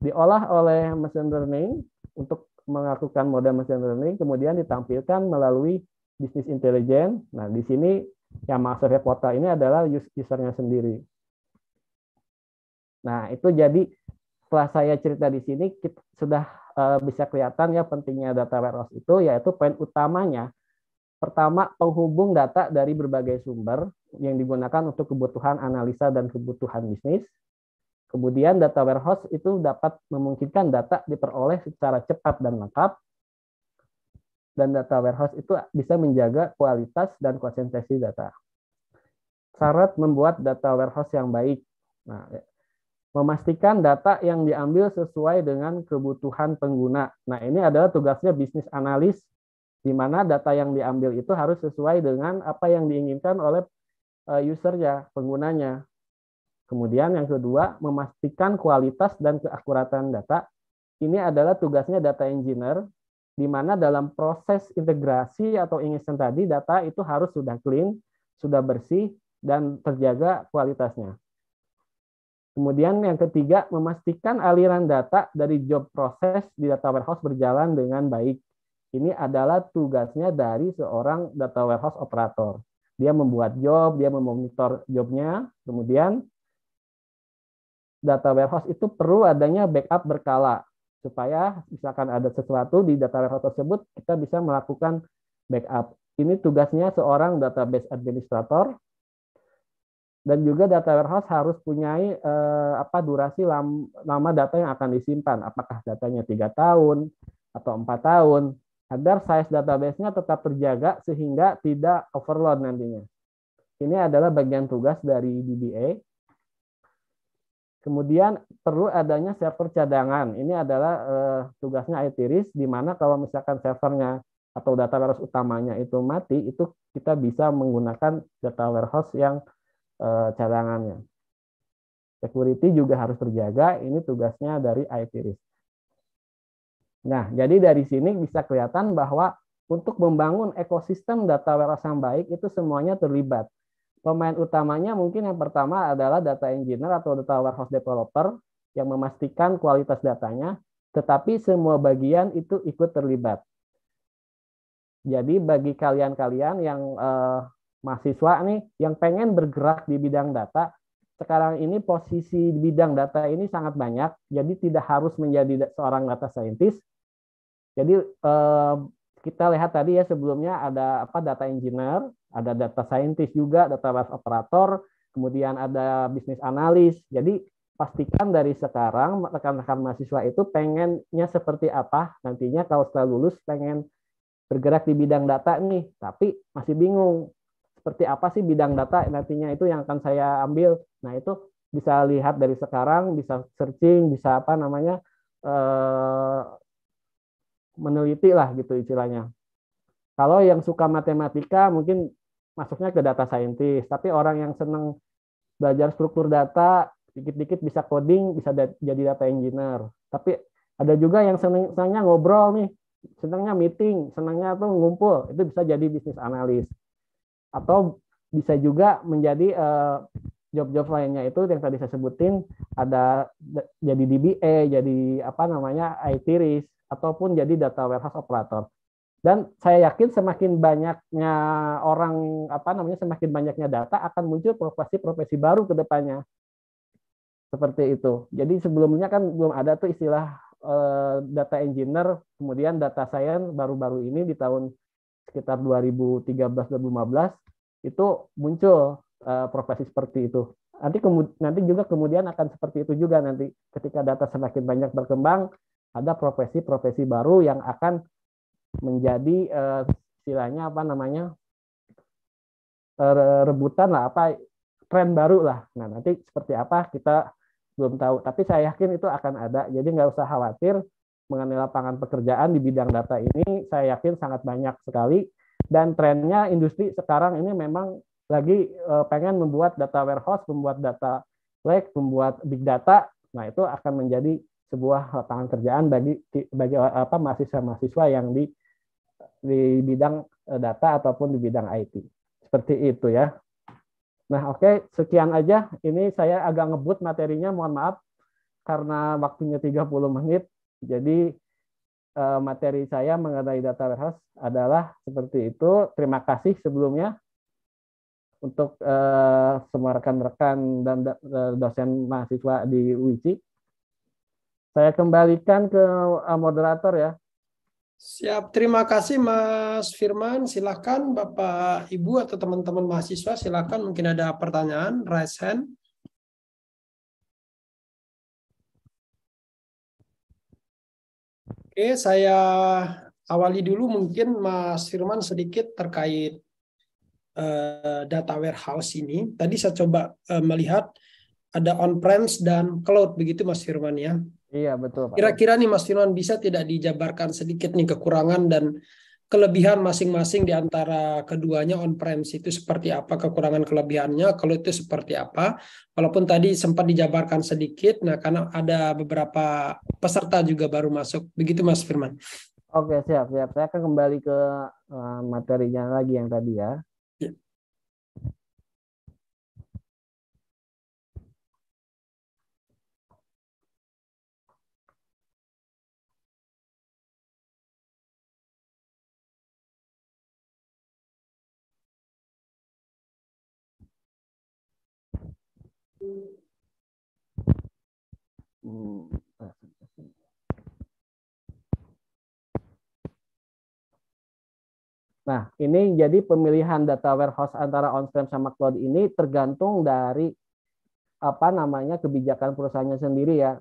diolah oleh machine learning untuk melakukan model machine learning, kemudian ditampilkan melalui bisnis intelijen. Nah, di sini yang masuk portal ini adalah usernya sendiri. Nah, itu jadi setelah saya cerita di sini, kita sudah eh, bisa kelihatan ya pentingnya data warehouse itu, yaitu poin utamanya. Pertama, penghubung data dari berbagai sumber yang digunakan untuk kebutuhan analisa dan kebutuhan bisnis. Kemudian data warehouse itu dapat memungkinkan data diperoleh secara cepat dan lengkap. Dan data warehouse itu bisa menjaga kualitas dan konsentrasi data. Syarat membuat data warehouse yang baik. Nah, ya. memastikan data yang diambil sesuai dengan kebutuhan pengguna. Nah, ini adalah tugasnya bisnis analis di mana data yang diambil itu harus sesuai dengan apa yang diinginkan oleh eh, usernya, penggunanya. Kemudian yang kedua, memastikan kualitas dan keakuratan data. Ini adalah tugasnya data engineer, di mana dalam proses integrasi atau ingestion tadi, data itu harus sudah clean, sudah bersih, dan terjaga kualitasnya. Kemudian yang ketiga, memastikan aliran data dari job proses di data warehouse berjalan dengan baik. Ini adalah tugasnya dari seorang data warehouse operator. Dia membuat job, dia memonitor jobnya, kemudian data warehouse itu perlu adanya backup berkala supaya misalkan ada sesuatu di data warehouse tersebut kita bisa melakukan backup. Ini tugasnya seorang database administrator dan juga data warehouse harus punya eh, apa durasi lam, lama data yang akan disimpan, apakah datanya tiga tahun atau empat tahun, agar size databasenya tetap terjaga sehingga tidak overload nantinya. Ini adalah bagian tugas dari DBA Kemudian perlu adanya server cadangan. Ini adalah eh, tugasnya iTiris, di mana kalau misalkan servernya atau data warehouse utamanya itu mati, itu kita bisa menggunakan data warehouse yang eh, cadangannya. Security juga harus terjaga, ini tugasnya dari iTiris. Nah, jadi dari sini bisa kelihatan bahwa untuk membangun ekosistem data warehouse yang baik itu semuanya terlibat Pemain utamanya mungkin yang pertama adalah data engineer atau data warehouse developer yang memastikan kualitas datanya, tetapi semua bagian itu ikut terlibat. Jadi bagi kalian-kalian yang eh, mahasiswa nih yang pengen bergerak di bidang data, sekarang ini posisi di bidang data ini sangat banyak, jadi tidak harus menjadi seorang data scientist. Jadi eh, kita lihat tadi ya sebelumnya ada apa data engineer, ada data scientist juga, data web operator, kemudian ada bisnis analis. Jadi pastikan dari sekarang rekan-rekan mahasiswa itu pengennya seperti apa nantinya kalau setelah lulus pengen bergerak di bidang data nih, tapi masih bingung seperti apa sih bidang data nantinya itu yang akan saya ambil. Nah itu bisa lihat dari sekarang, bisa searching, bisa apa namanya eh, meneliti lah gitu istilahnya. Kalau yang suka matematika mungkin masuknya ke data scientist. Tapi orang yang senang belajar struktur data, dikit-dikit bisa coding, bisa da jadi data engineer. Tapi ada juga yang seneng, senangnya ngobrol nih, senangnya meeting, senangnya tuh ngumpul, itu bisa jadi bisnis analis. Atau bisa juga menjadi eh, job-job uh, lainnya itu yang tadi saya sebutin ada jadi DBA, jadi apa namanya IT risk ataupun jadi data warehouse operator dan saya yakin semakin banyaknya orang apa namanya semakin banyaknya data akan muncul profesi-profesi baru ke depannya seperti itu jadi sebelumnya kan belum ada tuh istilah eh, data engineer kemudian data science baru-baru ini di tahun sekitar 2013 2015 itu muncul eh, profesi seperti itu nanti nanti juga kemudian akan seperti itu juga nanti ketika data semakin banyak berkembang ada profesi-profesi baru yang akan menjadi uh, apa namanya eh, rebutan lah apa tren baru lah. Nah nanti seperti apa kita belum tahu. Tapi saya yakin itu akan ada. Jadi nggak usah khawatir mengenai lapangan pekerjaan di bidang data ini. Saya yakin sangat banyak sekali. Dan trennya industri sekarang ini memang lagi eh, pengen membuat data warehouse, membuat data lake, membuat big data. Nah itu akan menjadi sebuah lapangan kerjaan bagi bagi apa mahasiswa-mahasiswa yang di di bidang eh, data ataupun di bidang IT. Seperti itu ya. Nah, oke, okay, sekian aja. Ini saya agak ngebut materinya, mohon maaf karena waktunya 30 menit. Jadi eh, materi saya mengenai data warehouse adalah seperti itu. Terima kasih sebelumnya untuk eh, semua rekan-rekan dan dosen mahasiswa di UIC Saya kembalikan ke moderator ya. Siap, terima kasih Mas Firman. Silahkan Bapak, Ibu atau teman-teman mahasiswa, silahkan mungkin ada pertanyaan, raise hand. Oke, saya awali dulu mungkin Mas Firman sedikit terkait eh, data warehouse ini. Tadi saya coba eh, melihat ada on-premise dan cloud, begitu Mas Firman ya. Iya betul. Kira-kira nih Mas Firman bisa tidak dijabarkan sedikit nih kekurangan dan kelebihan masing-masing di antara keduanya on premise itu seperti apa kekurangan kelebihannya kalau itu seperti apa walaupun tadi sempat dijabarkan sedikit nah karena ada beberapa peserta juga baru masuk begitu Mas Firman. Oke siap siap saya akan kembali ke eh, materinya lagi yang tadi ya. Nah, ini jadi pemilihan data warehouse antara on-prem sama cloud ini tergantung dari apa namanya kebijakan perusahaannya sendiri ya.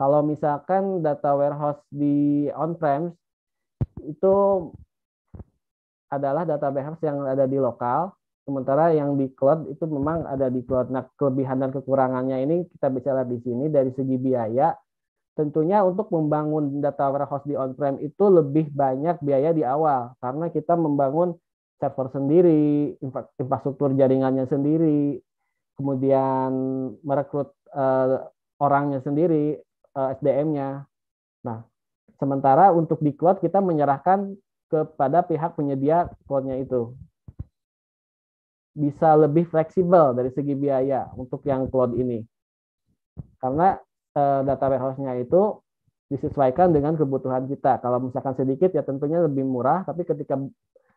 Kalau misalkan data warehouse di on-prem itu adalah data warehouse yang ada di lokal, Sementara yang di cloud itu memang ada di cloud. Nah, kelebihan dan kekurangannya ini kita bicara di sini dari segi biaya. Tentunya untuk membangun data warehouse di on-prem itu lebih banyak biaya di awal karena kita membangun server sendiri, infrastruktur jaringannya sendiri, kemudian merekrut uh, orangnya sendiri, uh, eh, SDM-nya. Nah, sementara untuk di cloud kita menyerahkan kepada pihak penyedia cloud-nya itu bisa lebih fleksibel dari segi biaya untuk yang cloud ini. Karena eh, data warehouse-nya itu disesuaikan dengan kebutuhan kita. Kalau misalkan sedikit ya tentunya lebih murah, tapi ketika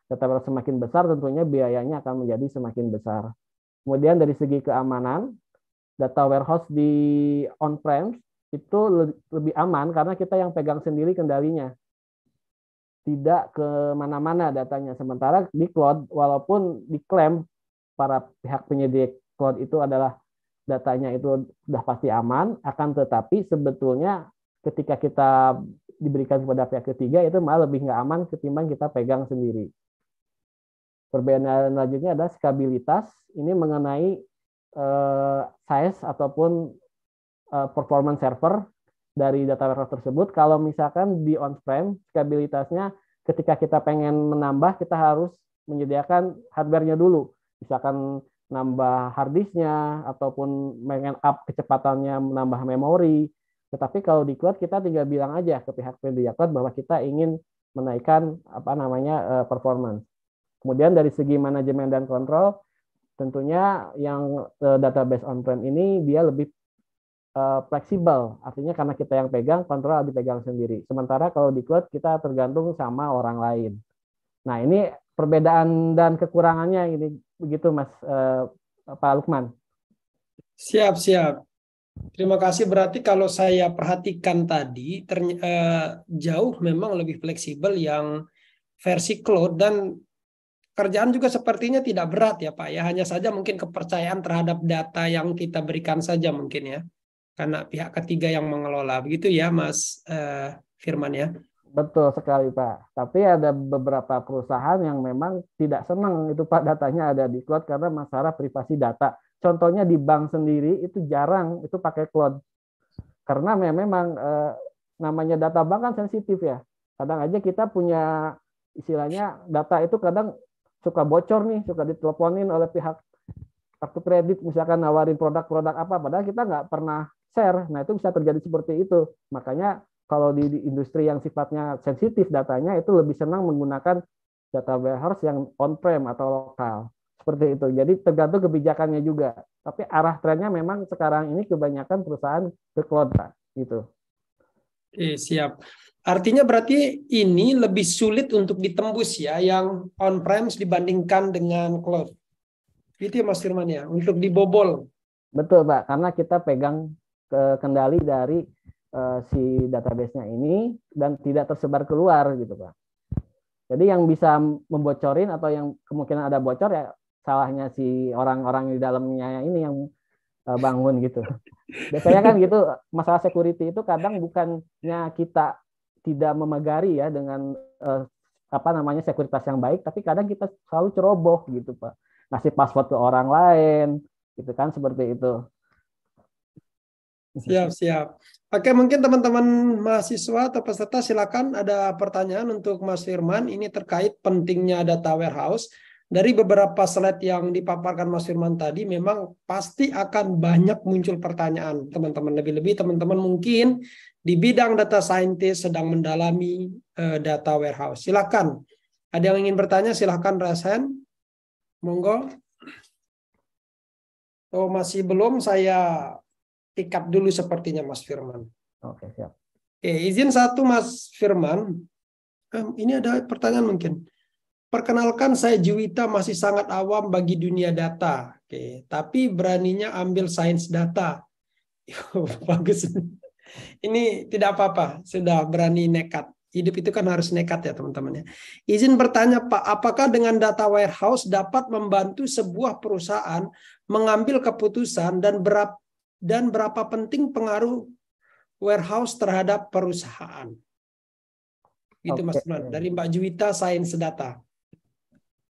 data warehouse semakin besar tentunya biayanya akan menjadi semakin besar. Kemudian dari segi keamanan, data warehouse di on-prem itu lebih aman karena kita yang pegang sendiri kendalinya. Tidak kemana-mana datanya. Sementara di cloud, walaupun diklaim para pihak penyedia cloud itu adalah datanya itu sudah pasti aman, akan tetapi sebetulnya ketika kita diberikan kepada pihak ketiga itu malah lebih nggak aman ketimbang kita pegang sendiri. Perbedaan selanjutnya adalah skabilitas. Ini mengenai uh, size ataupun uh, performance server dari data warehouse tersebut. Kalau misalkan di on-prem, skabilitasnya ketika kita pengen menambah, kita harus menyediakan hardware-nya dulu misalkan nambah harddisknya ataupun pengen up kecepatannya menambah memori. Tetapi kalau di cloud kita tinggal bilang aja ke pihak penyedia cloud bahwa kita ingin menaikkan apa namanya eh, performance. Kemudian dari segi manajemen dan kontrol, tentunya yang eh, database on-prem ini dia lebih eh, fleksibel, artinya karena kita yang pegang, kontrol dipegang sendiri. Sementara kalau di cloud kita tergantung sama orang lain. Nah ini perbedaan dan kekurangannya ini begitu Mas uh, Pak Lukman. Siap, siap. Terima kasih. Berarti kalau saya perhatikan tadi uh, jauh memang lebih fleksibel yang versi cloud dan kerjaan juga sepertinya tidak berat ya Pak ya. Hanya saja mungkin kepercayaan terhadap data yang kita berikan saja mungkin ya. Karena pihak ketiga yang mengelola. Begitu ya Mas uh, Firman ya. Betul sekali Pak. Tapi ada beberapa perusahaan yang memang tidak senang itu Pak datanya ada di cloud karena masalah privasi data. Contohnya di bank sendiri itu jarang itu pakai cloud. Karena memang eh, namanya data bank kan sensitif ya. Kadang aja kita punya istilahnya data itu kadang suka bocor nih, suka diteleponin oleh pihak kartu kredit misalkan nawarin produk-produk apa padahal kita nggak pernah share. Nah, itu bisa terjadi seperti itu. Makanya kalau di, industri yang sifatnya sensitif datanya itu lebih senang menggunakan data warehouse yang on-prem atau lokal. Seperti itu. Jadi tergantung kebijakannya juga. Tapi arah trennya memang sekarang ini kebanyakan perusahaan ke cloud, Pak. Gitu. Oke, siap. Artinya berarti ini lebih sulit untuk ditembus ya yang on prem dibandingkan dengan cloud. Itu ya Mas Firman ya, untuk dibobol. Betul Pak, karena kita pegang eh, kendali dari uh, si nya ini dan tidak tersebar keluar gitu pak. Jadi yang bisa membocorin atau yang kemungkinan ada bocor ya salahnya si orang-orang di dalamnya ini yang eh, bangun gitu. Biasanya kan gitu masalah security itu kadang bukannya kita tidak memagari ya dengan uh, apa namanya sekuritas yang baik, tapi kadang kita selalu ceroboh gitu pak, ngasih password ke orang lain, gitu kan seperti itu. Siap, siap. Oke, mungkin teman-teman mahasiswa atau peserta silakan ada pertanyaan untuk Mas Firman. Ini terkait pentingnya data warehouse. Dari beberapa slide yang dipaparkan Mas Firman tadi, memang pasti akan banyak muncul pertanyaan teman-teman. Lebih-lebih teman-teman mungkin di bidang data scientist sedang mendalami uh, data warehouse. Silakan. Ada yang ingin bertanya, silakan rasen. Monggo. Oh, masih belum saya tikap dulu sepertinya Mas Firman. Oke, siap. Oke, izin satu Mas Firman. Eh, ini ada pertanyaan mungkin. Perkenalkan saya Juwita masih sangat awam bagi dunia data. Oke, tapi beraninya ambil sains data. Oh, bagus. Ini tidak apa-apa, sudah berani nekat. Hidup itu kan harus nekat ya teman-teman ya. Izin bertanya Pak, apakah dengan data warehouse dapat membantu sebuah perusahaan mengambil keputusan dan berapa dan berapa penting pengaruh warehouse terhadap perusahaan. Itu okay. Mas Tuan Dari Mbak Juwita Sains Data.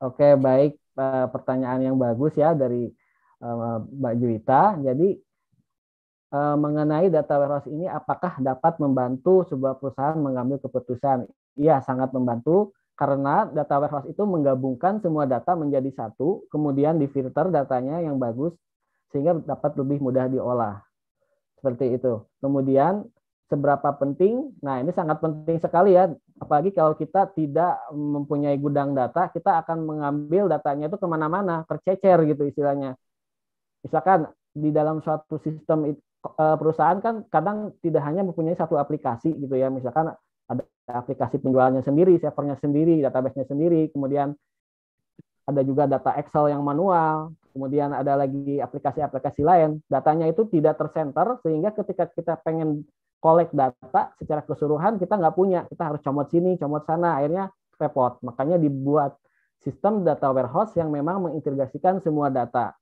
Oke, okay, baik. Eh, pertanyaan yang bagus ya dari eh, Mbak Juwita. Jadi eh, mengenai data warehouse ini apakah dapat membantu sebuah perusahaan mengambil keputusan? Iya, sangat membantu karena data warehouse itu menggabungkan semua data menjadi satu, kemudian difilter datanya yang bagus sehingga dapat lebih mudah diolah. Seperti itu. Kemudian seberapa penting? Nah, ini sangat penting sekali ya, apalagi kalau kita tidak mempunyai gudang data, kita akan mengambil datanya itu kemana-mana, tercecer gitu istilahnya. Misalkan di dalam suatu sistem e, perusahaan kan kadang tidak hanya mempunyai satu aplikasi gitu ya, misalkan ada aplikasi penjualannya sendiri, servernya sendiri, database-nya sendiri, kemudian ada juga data Excel yang manual, kemudian ada lagi aplikasi-aplikasi lain. Datanya itu tidak tersenter sehingga ketika kita pengen collect data secara keseluruhan kita nggak punya, kita harus comot sini, comot sana, akhirnya repot. Makanya dibuat sistem data warehouse yang memang mengintegrasikan semua data.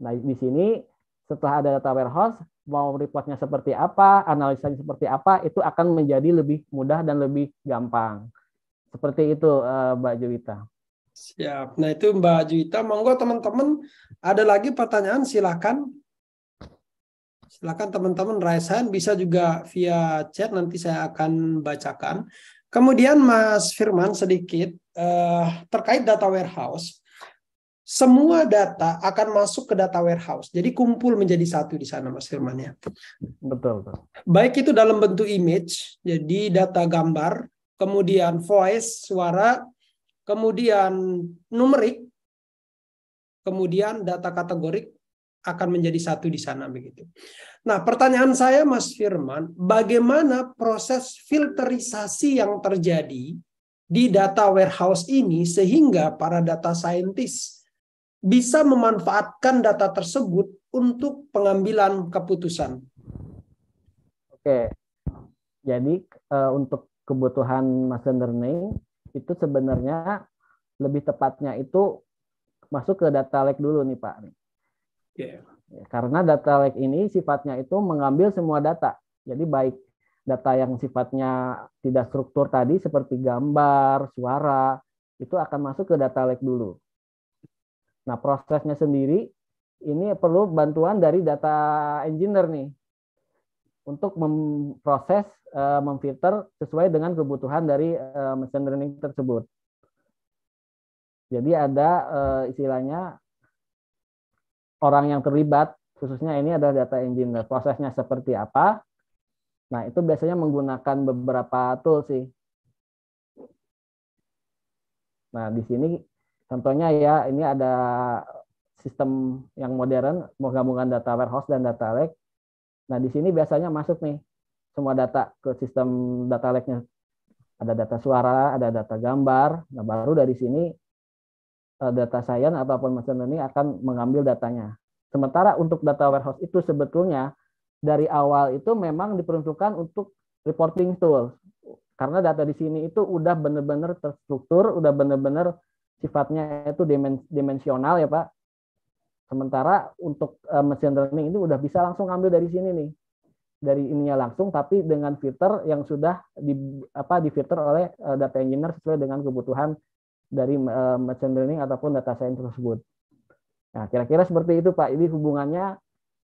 Nah di sini setelah ada data warehouse mau reportnya seperti apa, analisanya seperti apa, itu akan menjadi lebih mudah dan lebih gampang. Seperti itu, eh, Mbak Juwita. Siap. Nah itu Mbak Juita, monggo teman-teman ada lagi pertanyaan silahkan. Silahkan teman-teman raise hand, bisa juga via chat nanti saya akan bacakan. Kemudian Mas Firman sedikit eh, terkait data warehouse. Semua data akan masuk ke data warehouse. Jadi kumpul menjadi satu di sana Mas Firman ya. Betul, betul. Baik itu dalam bentuk image, jadi data gambar, kemudian voice, suara, kemudian numerik, kemudian data kategorik akan menjadi satu di sana begitu. Nah, pertanyaan saya Mas Firman, bagaimana proses filterisasi yang terjadi di data warehouse ini sehingga para data scientist bisa memanfaatkan data tersebut untuk pengambilan keputusan? Oke. Jadi uh, untuk kebutuhan machine learning itu sebenarnya lebih tepatnya itu masuk ke data lake dulu nih Pak. Yeah. Ya, karena data lake ini sifatnya itu mengambil semua data. Jadi baik data yang sifatnya tidak struktur tadi seperti gambar, suara, itu akan masuk ke data lake dulu. Nah prosesnya sendiri ini perlu bantuan dari data engineer nih untuk memproses, uh, memfilter sesuai dengan kebutuhan dari uh, eh, machine learning tersebut. Jadi ada uh, istilahnya orang yang terlibat, khususnya ini adalah data engineer. Prosesnya seperti apa? Nah, itu biasanya menggunakan beberapa tool sih. Nah, di sini contohnya ya, ini ada sistem yang modern, menggabungkan data warehouse dan data lake Nah, di sini biasanya masuk nih semua data ke sistem data lake-nya. Ada data suara, ada data gambar. Nah, baru dari sini eh, data science ataupun machine learning akan mengambil datanya. Sementara untuk data warehouse itu sebetulnya dari awal itu memang diperuntukkan untuk reporting tool. Karena data di sini itu udah benar-benar terstruktur, udah benar-benar sifatnya itu dimensional ya Pak. Sementara untuk uh, eh, machine learning ini udah bisa langsung ambil dari sini nih. Dari ininya langsung tapi dengan filter yang sudah di apa difilter oleh uh, data engineer sesuai dengan kebutuhan dari uh, eh, machine learning ataupun data science tersebut. Nah, kira-kira seperti itu Pak. Ini hubungannya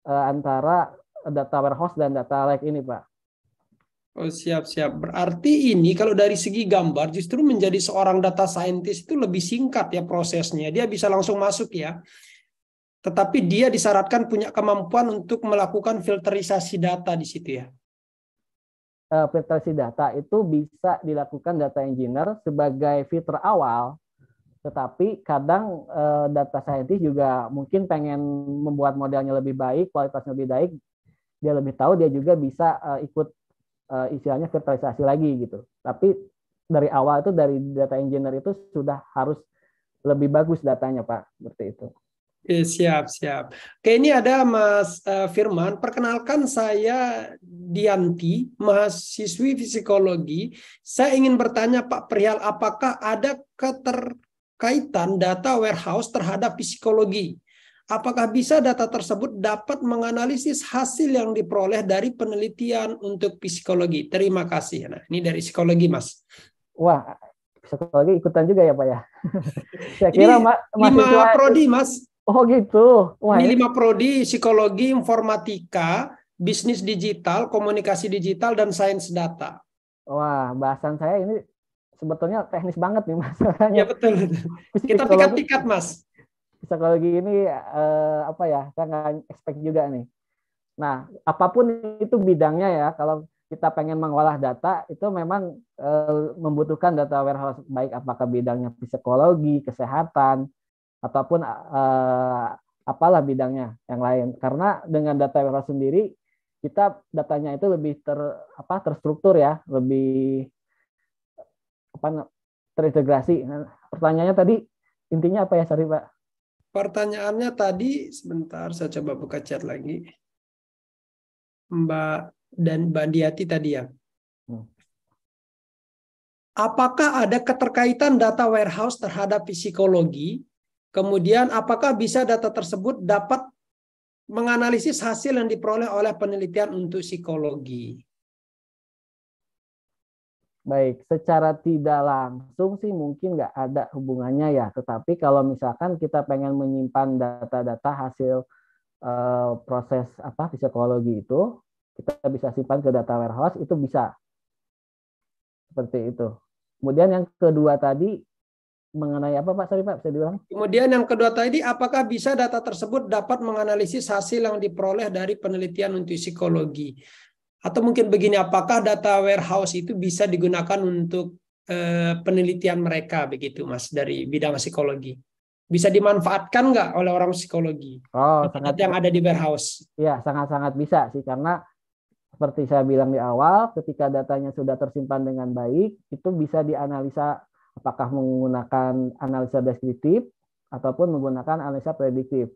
uh, antara data warehouse dan data lake ini, Pak. Oh, siap, siap. Berarti ini kalau dari segi gambar justru menjadi seorang data scientist itu lebih singkat ya prosesnya. Dia bisa langsung masuk ya tetapi dia disyaratkan punya kemampuan untuk melakukan filterisasi data di situ ya. Uh, eh, filterisasi data itu bisa dilakukan data engineer sebagai filter awal, tetapi kadang uh, data scientist juga mungkin pengen membuat modelnya lebih baik, kualitasnya lebih baik, dia lebih tahu, dia juga bisa uh, ikut uh, istilahnya filterisasi lagi gitu. Tapi dari awal itu dari data engineer itu sudah harus lebih bagus datanya Pak, seperti itu. Eh, siap, siap. Oke, ini ada Mas eh, Firman. Perkenalkan saya Dianti, mahasiswi psikologi. Saya ingin bertanya Pak perihal apakah ada keterkaitan data warehouse terhadap psikologi? Apakah bisa data tersebut dapat menganalisis hasil yang diperoleh dari penelitian untuk psikologi? Terima kasih. Nah, ini dari psikologi, Mas. Wah, psikologi ikutan juga ya, Pak ya. saya kira ini ma prodi, Mas Oh gitu. Wah, ini ya. lima prodi psikologi, informatika, bisnis digital, komunikasi digital dan sains data. Wah, bahasan saya ini sebetulnya teknis banget nih mas. Iya betul. Kita tingkat-tingkat, mas. Psikologi ini eh, apa ya? Saya nggak expect juga nih. Nah, apapun itu bidangnya ya, kalau kita pengen mengolah data itu memang eh, membutuhkan data warehouse baik apakah bidangnya psikologi, kesehatan, ataupun uh, apalah bidangnya yang lain. Karena dengan data warehouse sendiri kita datanya itu lebih ter apa terstruktur ya, lebih apa terintegrasi. Nah, pertanyaannya tadi intinya apa ya, sorry Pak? Pertanyaannya tadi sebentar saya coba buka chat lagi. Mbak dan Mbak Diati tadi ya. Hmm. Apakah ada keterkaitan data warehouse terhadap psikologi Kemudian apakah bisa data tersebut dapat menganalisis hasil yang diperoleh oleh penelitian untuk psikologi? Baik, secara tidak langsung sih mungkin nggak ada hubungannya ya. Tetapi kalau misalkan kita pengen menyimpan data-data hasil eh, proses apa psikologi itu, kita bisa simpan ke data warehouse itu bisa. Seperti itu. Kemudian yang kedua tadi mengenai apa Pak? Sorry Pak, bisa diulang. Kemudian yang kedua tadi, apakah bisa data tersebut dapat menganalisis hasil yang diperoleh dari penelitian untuk psikologi? Atau mungkin begini, apakah data warehouse itu bisa digunakan untuk eh, penelitian mereka begitu Mas dari bidang psikologi? Bisa dimanfaatkan nggak oleh orang psikologi? Oh, sangat yang ada di warehouse. iya sangat-sangat bisa sih karena seperti saya bilang di awal, ketika datanya sudah tersimpan dengan baik, itu bisa dianalisa apakah menggunakan analisa deskriptif ataupun menggunakan analisa prediktif.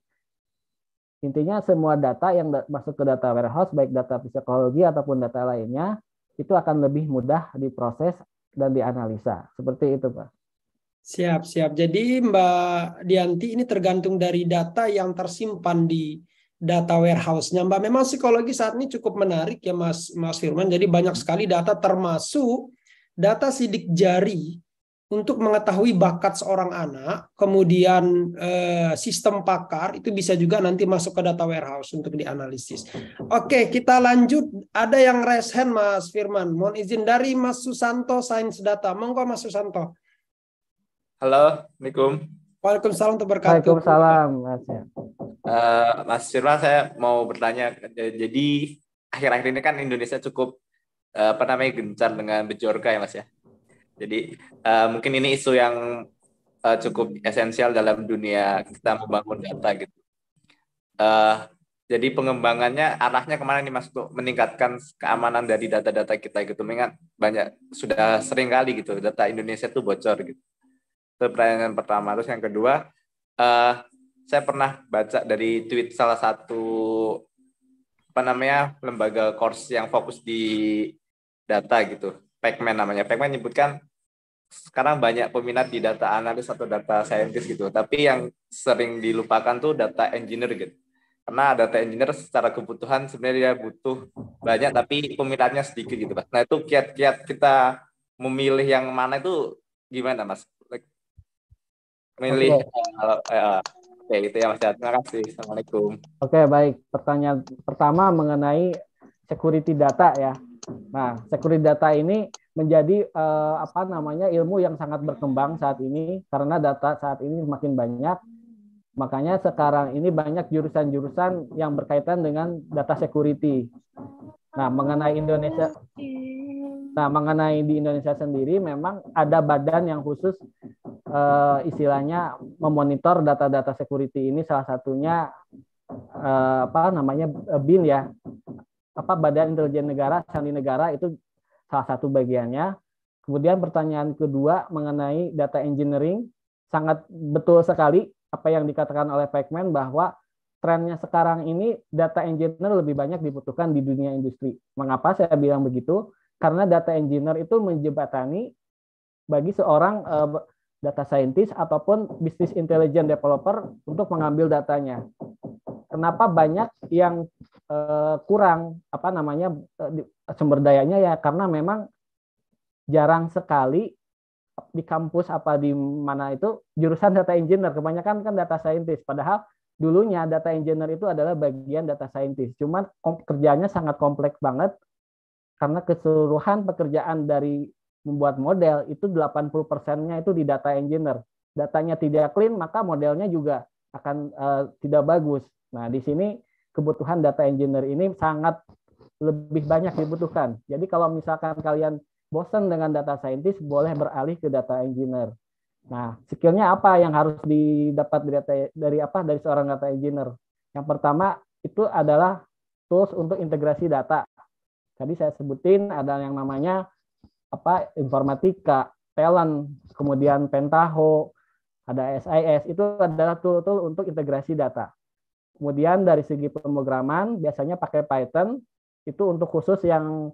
Intinya semua data yang masuk ke data warehouse, baik data psikologi ataupun data lainnya, itu akan lebih mudah diproses dan dianalisa. Seperti itu, Pak. Siap, siap. Jadi Mbak Dianti ini tergantung dari data yang tersimpan di data warehouse-nya. Mbak, memang psikologi saat ini cukup menarik ya Mas Mas Firman. Jadi banyak sekali data termasuk data sidik jari untuk mengetahui bakat seorang anak, kemudian eh, sistem pakar itu bisa juga nanti masuk ke data warehouse untuk dianalisis. Oke, kita lanjut. Ada yang raise hand, Mas Firman. Mohon izin dari Mas Susanto, Sains Data. Monggo, Mas Susanto. Halo, Assalamualaikum. Waalaikumsalam terberkati. Waalaikumsalam, Mas. Uh, Mas Firman, saya mau bertanya. Jadi akhir-akhir ini kan Indonesia cukup uh, apa namanya gencar dengan bejorka ya, Mas ya jadi uh, mungkin ini isu yang uh, cukup esensial dalam dunia kita membangun data gitu. Uh, jadi pengembangannya arahnya kemana nih Mas untuk meningkatkan keamanan dari data-data kita gitu. Mengingat banyak sudah sering kali gitu data Indonesia tuh bocor gitu. Itu pertanyaan pertama. Terus yang kedua, uh, saya pernah baca dari tweet salah satu apa namanya lembaga course yang fokus di data gitu. Pacman namanya. Pacman menyebutkan sekarang banyak peminat di data analis atau data scientist gitu, tapi yang sering dilupakan tuh data engineer gitu. Karena data engineer secara kebutuhan sebenarnya dia butuh banyak, tapi peminatnya sedikit gitu, Mas. Nah itu kiat-kiat kita memilih yang mana itu gimana, Mas? Like, milih kalau okay. uh, eh, eh, Oke, okay, itu ya Mas. Terima kasih. Assalamualaikum. Oke, okay, baik. Pertanyaan pertama mengenai security data ya Nah, security data ini menjadi uh, apa namanya ilmu yang sangat berkembang saat ini karena data saat ini semakin banyak. Makanya sekarang ini banyak jurusan-jurusan yang berkaitan dengan data security. Nah, mengenai Indonesia Nah, mengenai di Indonesia sendiri memang ada badan yang khusus uh, istilahnya memonitor data-data security ini salah satunya uh, apa namanya BIN ya apa Badan Intelijen Negara, Sandi Negara itu salah satu bagiannya. Kemudian pertanyaan kedua mengenai data engineering sangat betul sekali apa yang dikatakan oleh Pacman bahwa trennya sekarang ini data engineer lebih banyak dibutuhkan di dunia industri. Mengapa saya bilang begitu? Karena data engineer itu menjembatani bagi seorang uh, data scientist ataupun business intelligence developer untuk mengambil datanya. Kenapa banyak yang Eh, kurang apa namanya eh, sumber dayanya ya karena memang jarang sekali di kampus apa di mana itu jurusan data engineer kebanyakan kan data scientist padahal dulunya data engineer itu adalah bagian data scientist cuman kerjanya sangat kompleks banget karena keseluruhan pekerjaan dari membuat model itu 80 persennya itu di data engineer datanya tidak clean maka modelnya juga akan uh, tidak bagus nah di sini kebutuhan data engineer ini sangat lebih banyak dibutuhkan. Jadi kalau misalkan kalian bosan dengan data scientist, boleh beralih ke data engineer. Nah, skillnya apa yang harus didapat dari, data, dari apa dari seorang data engineer? Yang pertama itu adalah tools untuk integrasi data. Tadi saya sebutin ada yang namanya apa informatika, Talent, kemudian Pentaho, ada SIS, itu adalah tool-tool untuk integrasi data. Kemudian dari segi pemrograman biasanya pakai Python itu untuk khusus yang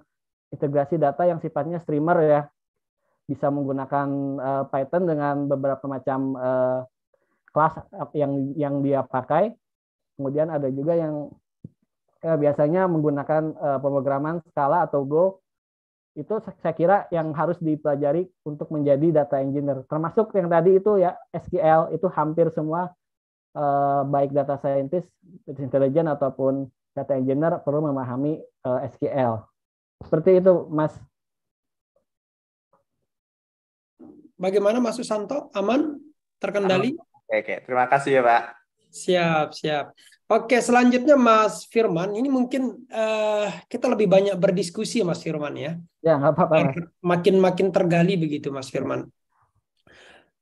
integrasi data yang sifatnya streamer ya. Bisa menggunakan uh, Python dengan beberapa macam uh, kelas yang yang dia pakai. Kemudian ada juga yang ya, biasanya menggunakan uh, pemrograman Scala atau Go. Itu saya kira yang harus dipelajari untuk menjadi data engineer. Termasuk yang tadi itu ya SQL itu hampir semua Eh, baik data scientist, intelijen intelligence ataupun data engineer perlu memahami eh, SQL. Seperti itu, Mas. Bagaimana Mas Susanto? Aman? Terkendali? Oke, oke. Terima kasih ya, Pak. Siap, siap. Oke, selanjutnya Mas Firman, ini mungkin uh, kita lebih banyak berdiskusi Mas Firman ya. Ya, nggak apa-apa. Makin-makin tergali begitu Mas Firman.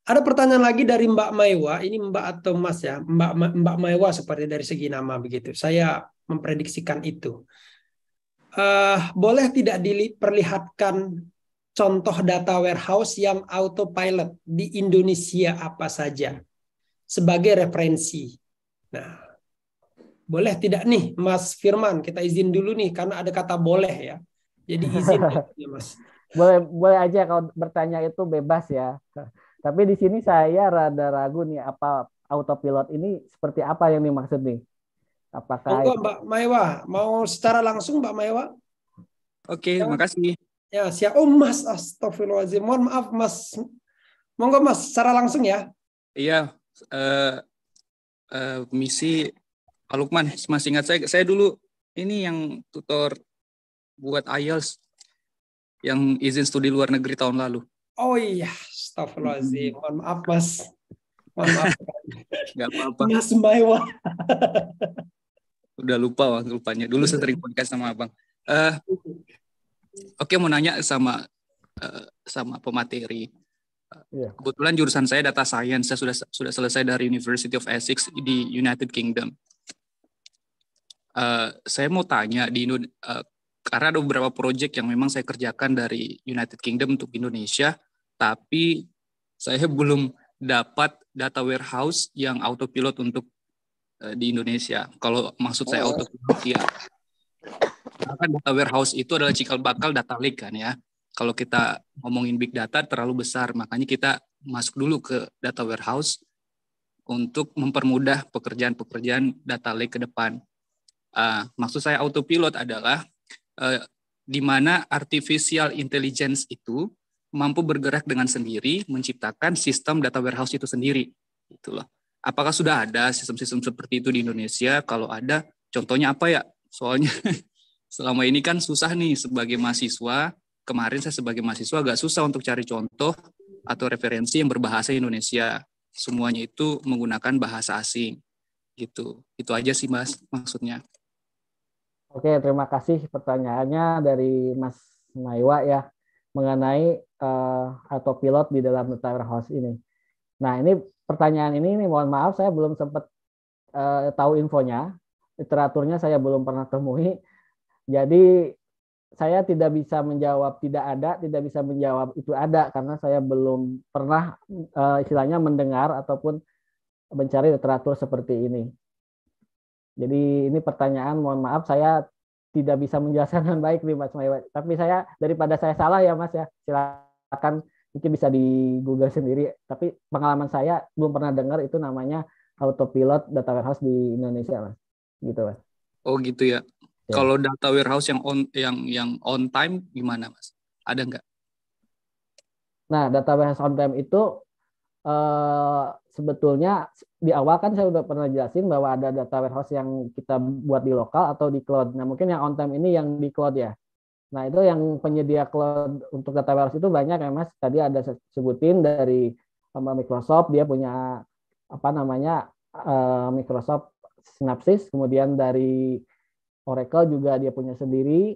Ada pertanyaan lagi dari Mbak Maiwa, ini Mbak atau Mas ya, Mbak Mbak Maiwa seperti dari segi nama begitu. Saya memprediksikan itu. Uh, boleh tidak diperlihatkan contoh data warehouse yang autopilot di Indonesia apa saja sebagai referensi. Nah, boleh tidak nih Mas Firman kita izin dulu nih karena ada kata boleh ya. Jadi izin ya Mas. Boleh boleh aja kalau bertanya itu bebas ya tapi di sini saya rada ragu nih apa autopilot ini seperti apa yang dimaksud nih? Apakah Monggo, Mbak Maewa mau secara langsung Mbak Maewa? Oke, ya. makasih. Ya, siap. Oh, Mas Astagfirullahaladzim. Mohon maaf, Mas. Monggo, Mas, secara langsung ya. Iya, eh, uh, eh, misi Pak Lukman, masih ingat saya, saya dulu ini yang tutor buat IELTS yang izin studi luar negeri tahun lalu. Oh iya, Astagfirullahaladzim. Mm-hmm. Mohon maaf, Mas. Mohon maaf. Gak apa-apa. Mas Mbaiwa. Udah lupa, Wang. Lupanya. Dulu saya sering podcast sama Abang. Uh, Oke, okay, mau nanya sama uh, sama pemateri. Yeah. Kebetulan jurusan saya data science, saya sudah sudah selesai dari University of Essex di United Kingdom. Uh, saya mau tanya di uh, karena ada beberapa proyek yang memang saya kerjakan dari United Kingdom untuk Indonesia, tapi saya belum dapat data warehouse yang autopilot untuk uh, di Indonesia. Kalau maksud saya oh. autopilot ya. Maka data warehouse itu adalah cikal bakal data lake kan ya. Kalau kita ngomongin big data terlalu besar, makanya kita masuk dulu ke data warehouse untuk mempermudah pekerjaan-pekerjaan data lake ke depan. Uh, maksud saya autopilot adalah uh, di mana artificial intelligence itu mampu bergerak dengan sendiri menciptakan sistem data warehouse itu sendiri itulah Apakah sudah ada sistem-sistem seperti itu di Indonesia? Kalau ada, contohnya apa ya? Soalnya selama ini kan susah nih sebagai mahasiswa. Kemarin saya sebagai mahasiswa agak susah untuk cari contoh atau referensi yang berbahasa Indonesia. Semuanya itu menggunakan bahasa asing. Gitu. Itu aja sih Mas maksudnya. Oke, terima kasih pertanyaannya dari Mas Naiwa ya mengenai uh, atau pilot di dalam Tower House ini. Nah, ini pertanyaan ini nih mohon maaf saya belum sempat uh, eh, tahu infonya. Literaturnya saya belum pernah temui. Jadi saya tidak bisa menjawab tidak ada, tidak bisa menjawab itu ada karena saya belum pernah uh, istilahnya mendengar ataupun mencari literatur seperti ini. Jadi ini pertanyaan mohon maaf saya tidak bisa menjelaskan dengan baik nih Mas Tapi saya daripada saya salah ya Mas ya. Silakan akan mungkin bisa di Google sendiri. Tapi pengalaman saya belum pernah dengar itu namanya autopilot data warehouse di Indonesia, mas. Gitu, mas. Oh gitu ya. ya. Kalau data warehouse yang on yang yang on time gimana, mas? Ada nggak? Nah, data warehouse on time itu eh, sebetulnya di awal kan saya sudah pernah jelasin bahwa ada data warehouse yang kita buat di lokal atau di cloud. Nah, mungkin yang on time ini yang di cloud ya. Nah, itu yang penyedia cloud untuk data warehouse itu banyak ya, Mas. Tadi ada sebutin dari Microsoft, dia punya apa namanya eh, Microsoft Synapsis, kemudian dari Oracle juga dia punya sendiri.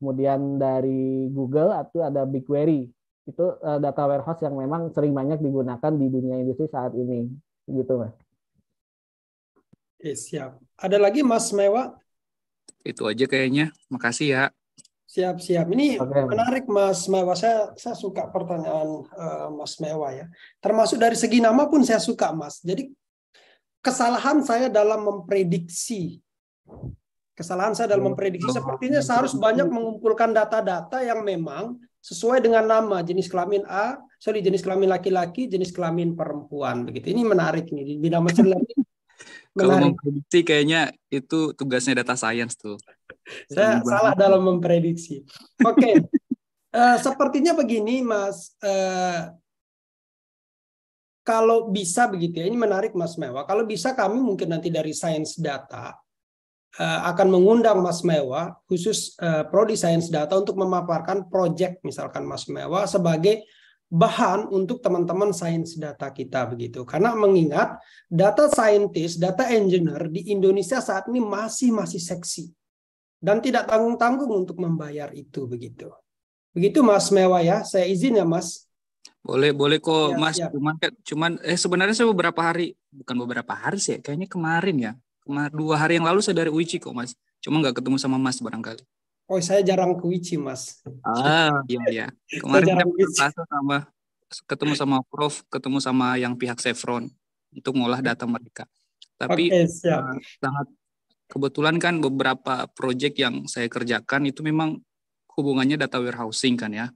Kemudian dari Google atau ada BigQuery. Itu eh, data warehouse yang memang sering banyak digunakan di dunia industri saat ini. Gitu, Mas. Eh, siap. Ada lagi Mas Mewa itu aja kayaknya. Makasih ya. Siap, siap. Ini okay. menarik Mas Mewa. Saya, saya suka pertanyaan uh, Mas Mewa ya. Termasuk dari segi nama pun saya suka Mas. Jadi kesalahan saya dalam memprediksi kesalahan saya dalam memprediksi sepertinya saya harus banyak mengumpulkan data-data yang memang sesuai dengan nama jenis kelamin A, sorry jenis kelamin laki-laki, jenis kelamin perempuan begitu. Ini menarik nih di bidang kalau memprediksi kayaknya itu tugasnya data science tuh. Saya salah banget. dalam memprediksi. Oke. Okay. uh, eh, sepertinya begini Mas uh, kalau bisa begitu ya, ini menarik Mas Mewa. Kalau bisa kami mungkin nanti dari Science Data uh, akan mengundang Mas Mewa khusus uh, prodi Science Data untuk memaparkan proyek misalkan Mas Mewa sebagai bahan untuk teman-teman sains data kita begitu. Karena mengingat data scientist, data engineer di Indonesia saat ini masih masih seksi dan tidak tanggung-tanggung untuk membayar itu begitu. Begitu Mas Mewa ya, saya izin ya Mas. Boleh, boleh kok ya, Mas. Ya. Cuman, kan, cuman eh sebenarnya saya beberapa hari, bukan beberapa hari sih, kayaknya kemarin ya, kemar dua hari yang lalu saya dari Uici kok Mas. Cuma nggak ketemu sama Mas barangkali. Oh saya jarang ke Wici mas. Ah iya iya. Kemarin saya sama ketemu sama Prof, ketemu sama yang pihak Chevron untuk ngolah data mereka. Tapi okay, siap. Eh, sangat kebetulan kan beberapa proyek yang saya kerjakan itu memang hubungannya data warehousing kan ya.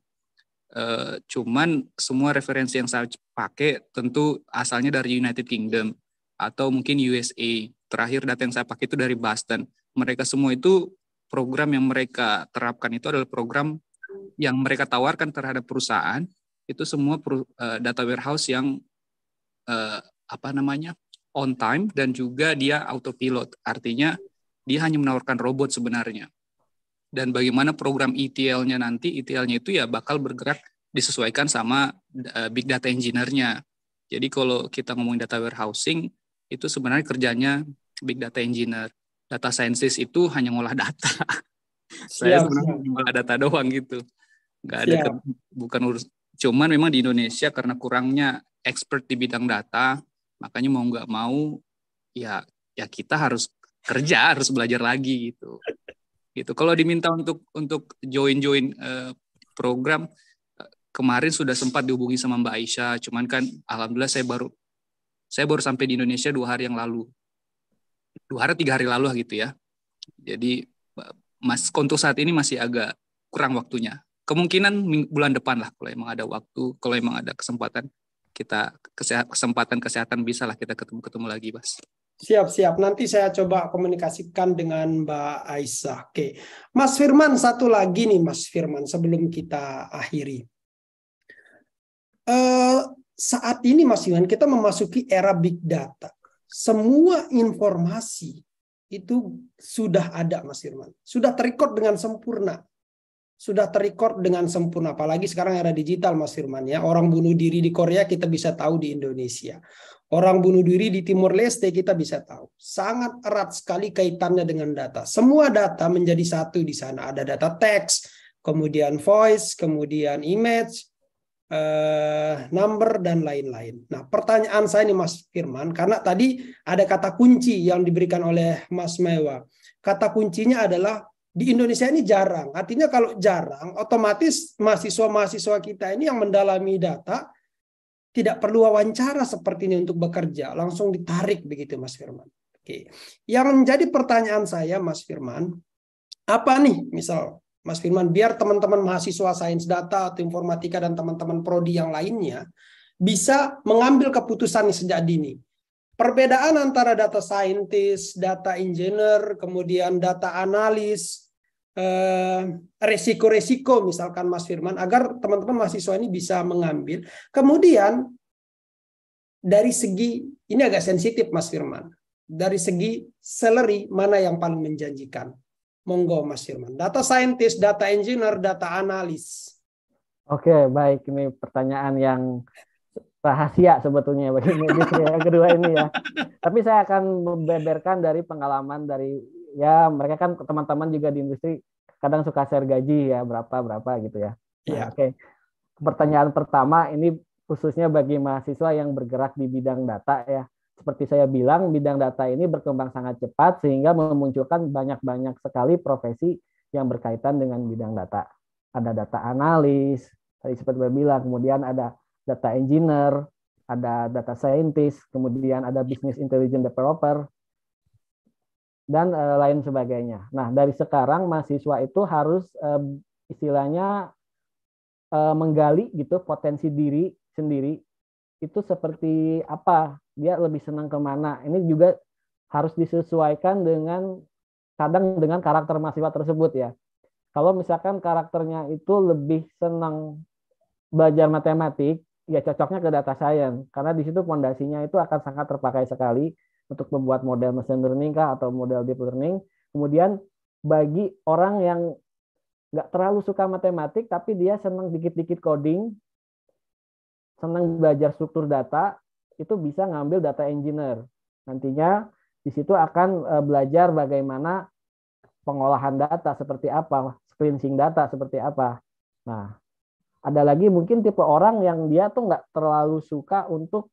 Uh, cuman semua referensi yang saya pakai tentu asalnya dari United Kingdom atau mungkin USA. Terakhir data yang saya pakai itu dari Boston. Mereka semua itu program yang mereka terapkan itu adalah program yang mereka tawarkan terhadap perusahaan itu semua eh, data warehouse yang eh, apa namanya on time dan juga dia autopilot artinya dia hanya menawarkan robot sebenarnya dan bagaimana program ETL-nya nanti ETL-nya itu ya bakal bergerak disesuaikan sama eh, big data engineer-nya jadi kalau kita ngomongin data warehousing itu sebenarnya kerjanya big data engineer data scientist itu hanya ngolah data. saya sebenarnya ngolah data doang gitu. Gak ada ke, bukan urus. Cuman memang di Indonesia karena kurangnya expert di bidang data, makanya mau nggak mau ya ya kita harus kerja, harus belajar lagi gitu. Gitu. Kalau diminta untuk untuk join-join uh, program eh, kemarin sudah sempat dihubungi sama Mbak Aisyah, cuman kan alhamdulillah saya baru saya baru sampai di Indonesia dua hari yang lalu dua hari tiga hari lalu gitu ya. Jadi mas untuk saat ini masih agak kurang waktunya. Kemungkinan bulan depan lah kalau emang ada waktu, kalau emang ada kesempatan kita kesempatan kesehatan bisa lah kita ketemu ketemu lagi, Mas. Siap, siap. Nanti saya coba komunikasikan dengan Mbak Aisyah. Oke. Mas Firman, satu lagi nih Mas Firman sebelum kita akhiri. Uh, saat ini Mas Firman, kita memasuki era big data semua informasi itu sudah ada Mas Firman. Sudah terikot dengan sempurna. Sudah terikot dengan sempurna. Apalagi sekarang era digital Mas Firman ya. Orang bunuh diri di Korea kita bisa tahu di Indonesia. Orang bunuh diri di Timur Leste kita bisa tahu. Sangat erat sekali kaitannya dengan data. Semua data menjadi satu di sana. Ada data teks, kemudian voice, kemudian image, Eh, number dan lain-lain. Nah, pertanyaan saya ini Mas Firman, karena tadi ada kata kunci yang diberikan oleh Mas Mewa. Kata kuncinya adalah di Indonesia ini jarang. Artinya kalau jarang, otomatis mahasiswa-mahasiswa kita ini yang mendalami data tidak perlu wawancara seperti ini untuk bekerja, langsung ditarik begitu Mas Firman. Oke. Yang menjadi pertanyaan saya Mas Firman, apa nih misal Mas Firman, biar teman-teman mahasiswa sains data atau informatika dan teman-teman prodi yang lainnya bisa mengambil keputusan sejak dini. Perbedaan antara data scientist, data engineer, kemudian data analis, eh, resiko-resiko misalkan Mas Firman, agar teman-teman mahasiswa ini bisa mengambil. Kemudian dari segi, ini agak sensitif Mas Firman, dari segi salary mana yang paling menjanjikan Monggo Mas Firman. Data scientist, data engineer, data analis. Oke, baik. Ini pertanyaan yang rahasia sebetulnya bagi medis ya, yang kedua ini ya. Tapi saya akan membeberkan dari pengalaman dari ya mereka kan teman-teman juga di industri kadang suka share gaji ya berapa berapa gitu ya. Nah, iya. Nah, Oke. Pertanyaan pertama ini khususnya bagi mahasiswa yang bergerak di bidang data ya seperti saya bilang bidang data ini berkembang sangat cepat sehingga memunculkan banyak-banyak sekali profesi yang berkaitan dengan bidang data. Ada data analis, tadi seperti saya bilang, kemudian ada data engineer, ada data scientist, kemudian ada business intelligence developer, dan eh, lain sebagainya. Nah, dari sekarang mahasiswa itu harus eh, istilahnya eh, menggali gitu potensi diri sendiri itu seperti apa dia lebih senang kemana ini juga harus disesuaikan dengan kadang dengan karakter mahasiswa tersebut ya kalau misalkan karakternya itu lebih senang belajar matematik ya cocoknya ke data science karena di situ fondasinya itu akan sangat terpakai sekali untuk membuat model machine learning kah atau model deep learning kemudian bagi orang yang nggak terlalu suka matematik tapi dia senang dikit-dikit coding senang belajar struktur data, itu bisa ngambil data engineer. Nantinya di situ akan e, belajar bagaimana pengolahan data seperti apa, cleansing data seperti apa. Nah, ada lagi mungkin tipe orang yang dia tuh nggak terlalu suka untuk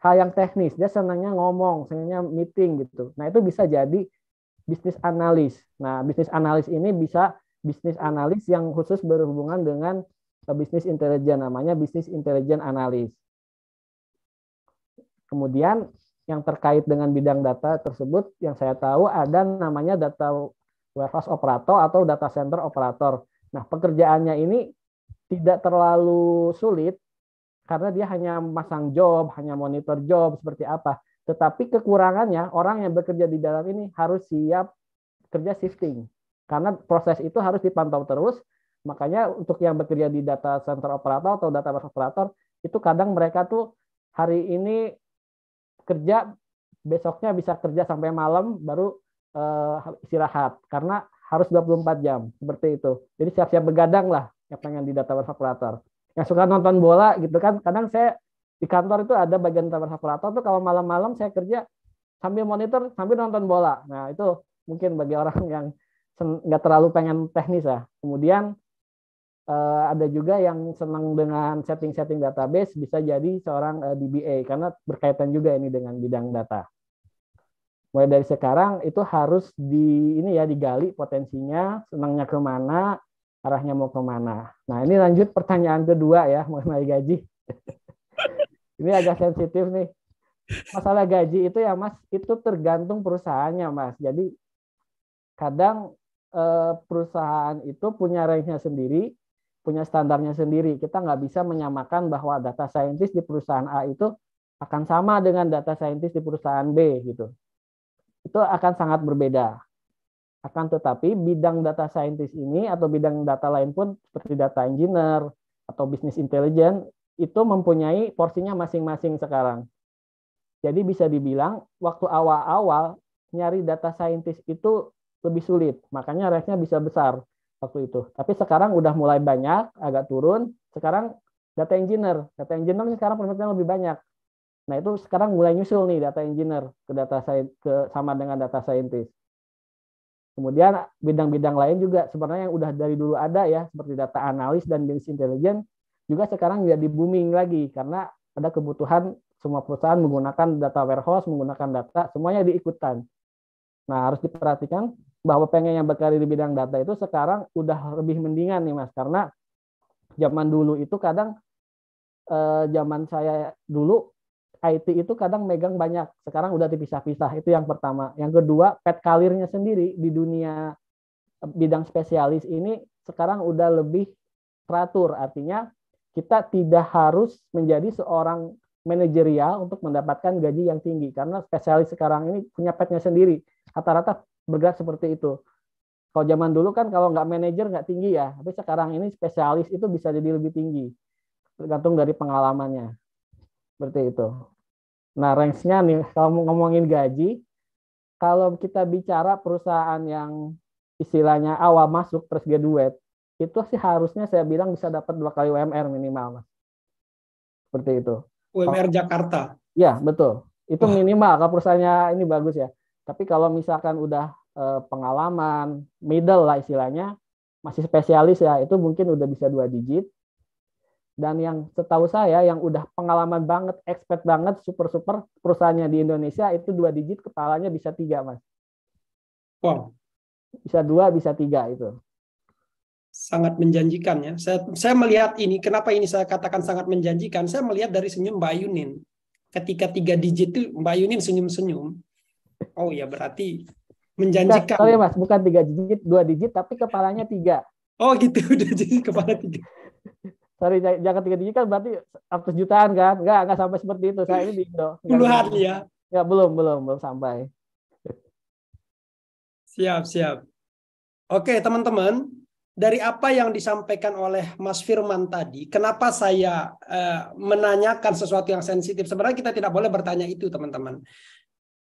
hal yang teknis. Dia senangnya ngomong, senangnya meeting gitu. Nah, itu bisa jadi bisnis analis. Nah, bisnis analis ini bisa bisnis analis yang khusus berhubungan dengan bisnis intelijen namanya bisnis intelijen analis. Kemudian yang terkait dengan bidang data tersebut yang saya tahu ada namanya data warehouse operator atau data center operator. Nah, pekerjaannya ini tidak terlalu sulit karena dia hanya masang job, hanya monitor job seperti apa. Tetapi kekurangannya orang yang bekerja di dalam ini harus siap kerja shifting. Karena proses itu harus dipantau terus Makanya untuk yang bekerja di data center operator atau data operator itu kadang mereka tuh hari ini kerja besoknya bisa kerja sampai malam baru uh, istirahat karena harus 24 jam seperti itu. Jadi siap-siap begadang lah yang pengen di data operator. Yang suka nonton bola gitu kan kadang saya di kantor itu ada bagian data operator tuh kalau malam-malam saya kerja sambil monitor sambil nonton bola. Nah, itu mungkin bagi orang yang nggak terlalu pengen teknis ya. Kemudian uh, ada juga yang senang dengan setting-setting database bisa jadi seorang uh, eh, DBA karena berkaitan juga ini dengan bidang data. Mulai dari sekarang itu harus di ini ya digali potensinya, senangnya kemana, arahnya mau kemana. Nah ini lanjut pertanyaan kedua ya mengenai gaji. ini agak sensitif nih. Masalah gaji itu ya mas, itu tergantung perusahaannya mas. Jadi kadang eh, perusahaan itu punya range-nya sendiri, punya standarnya sendiri. Kita nggak bisa menyamakan bahwa data scientist di perusahaan A itu akan sama dengan data scientist di perusahaan B gitu. Itu akan sangat berbeda. Akan tetapi bidang data scientist ini atau bidang data lain pun seperti data engineer atau business intelligence itu mempunyai porsinya masing-masing sekarang. Jadi bisa dibilang waktu awal-awal nyari data scientist itu lebih sulit, makanya range-nya bisa besar waktu itu. Tapi sekarang udah mulai banyak, agak turun. Sekarang data engineer, data engineer kan sekarang permintaan lebih banyak. Nah itu sekarang mulai nyusul nih data engineer ke data ke sama dengan data scientist. Kemudian bidang-bidang lain juga sebenarnya yang udah dari dulu ada ya seperti data analis dan business intelligence juga sekarang jadi booming lagi karena ada kebutuhan semua perusahaan menggunakan data warehouse, menggunakan data, semuanya diikutan. Nah, harus diperhatikan bahwa pengen yang berkarir di bidang data itu sekarang udah lebih mendingan nih mas karena zaman dulu itu kadang eh, zaman saya dulu IT itu kadang megang banyak sekarang udah dipisah-pisah itu yang pertama yang kedua pet kalirnya sendiri di dunia eh, bidang spesialis ini sekarang udah lebih teratur artinya kita tidak harus menjadi seorang manajerial untuk mendapatkan gaji yang tinggi karena spesialis sekarang ini punya petnya sendiri rata-rata bergerak seperti itu. Kalau zaman dulu kan kalau nggak manajer nggak tinggi ya, tapi sekarang ini spesialis itu bisa jadi lebih tinggi, tergantung dari pengalamannya. Seperti itu. Nah, range-nya nih, kalau ngomongin gaji, kalau kita bicara perusahaan yang istilahnya awal masuk terus graduate, itu sih harusnya saya bilang bisa dapat dua kali UMR minimal, Mas. Seperti itu. UMR Jakarta? Ya, betul. Itu minimal kalau perusahaannya ini bagus ya. Tapi kalau misalkan udah Eh, pengalaman, middle lah istilahnya, masih spesialis ya, itu mungkin udah bisa dua digit. Dan yang setahu saya, yang udah pengalaman banget, expert banget, super-super perusahaannya di Indonesia, itu dua digit kepalanya bisa tiga, Mas. Wow. Bisa dua, bisa tiga itu. Sangat menjanjikan ya. Saya, saya melihat ini, kenapa ini saya katakan sangat menjanjikan, saya melihat dari senyum Mbak Yunin. Ketika tiga digit itu Mbak Yunin senyum-senyum. Oh ya berarti menjanjikan. Sorry mas, bukan tiga digit, dua digit, tapi kepalanya tiga. Oh gitu, udah jadi kepala tiga. Sorry, jangan tiga digit kan berarti ratus jutaan kan? Enggak, enggak sampai seperti itu. Saya ini di Indo. Puluhan ya? Enggak, belum, belum, belum sampai. Siap, siap. Oke, teman-teman. Dari apa yang disampaikan oleh Mas Firman tadi, kenapa saya eh, menanyakan sesuatu yang sensitif? Sebenarnya kita tidak boleh bertanya itu, teman-teman.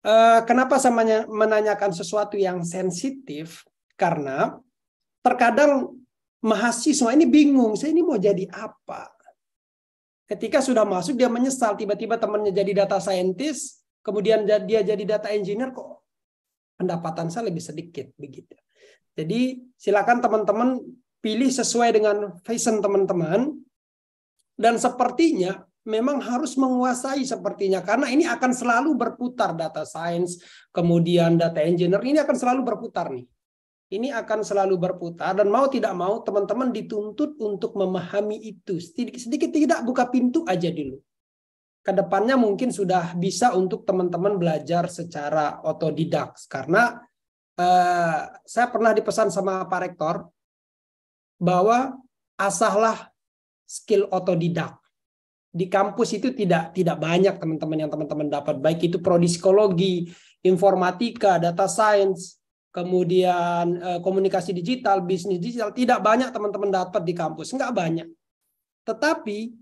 Eh, kenapa saya menanyakan sesuatu yang sensitif? Karena terkadang mahasiswa ini bingung, saya ini mau jadi apa? Ketika sudah masuk dia menyesal, tiba-tiba temannya jadi data scientist, kemudian dia jadi data engineer kok pendapatan saya lebih sedikit begitu. Jadi silakan teman-teman pilih sesuai dengan fashion teman-teman dan sepertinya memang harus menguasai sepertinya karena ini akan selalu berputar data science kemudian data engineer ini akan selalu berputar nih ini akan selalu berputar dan mau tidak mau teman-teman dituntut untuk memahami itu sedikit, sedikit tidak buka pintu aja dulu kedepannya mungkin sudah bisa untuk teman-teman belajar secara otodidak karena eh, saya pernah dipesan sama Pak Rektor bahwa asahlah skill otodidak di kampus itu tidak tidak banyak teman-teman yang teman-teman dapat baik itu prodi psikologi, informatika, data science, kemudian eh, komunikasi digital, bisnis digital tidak banyak teman-teman dapat di kampus, nggak banyak. Tetapi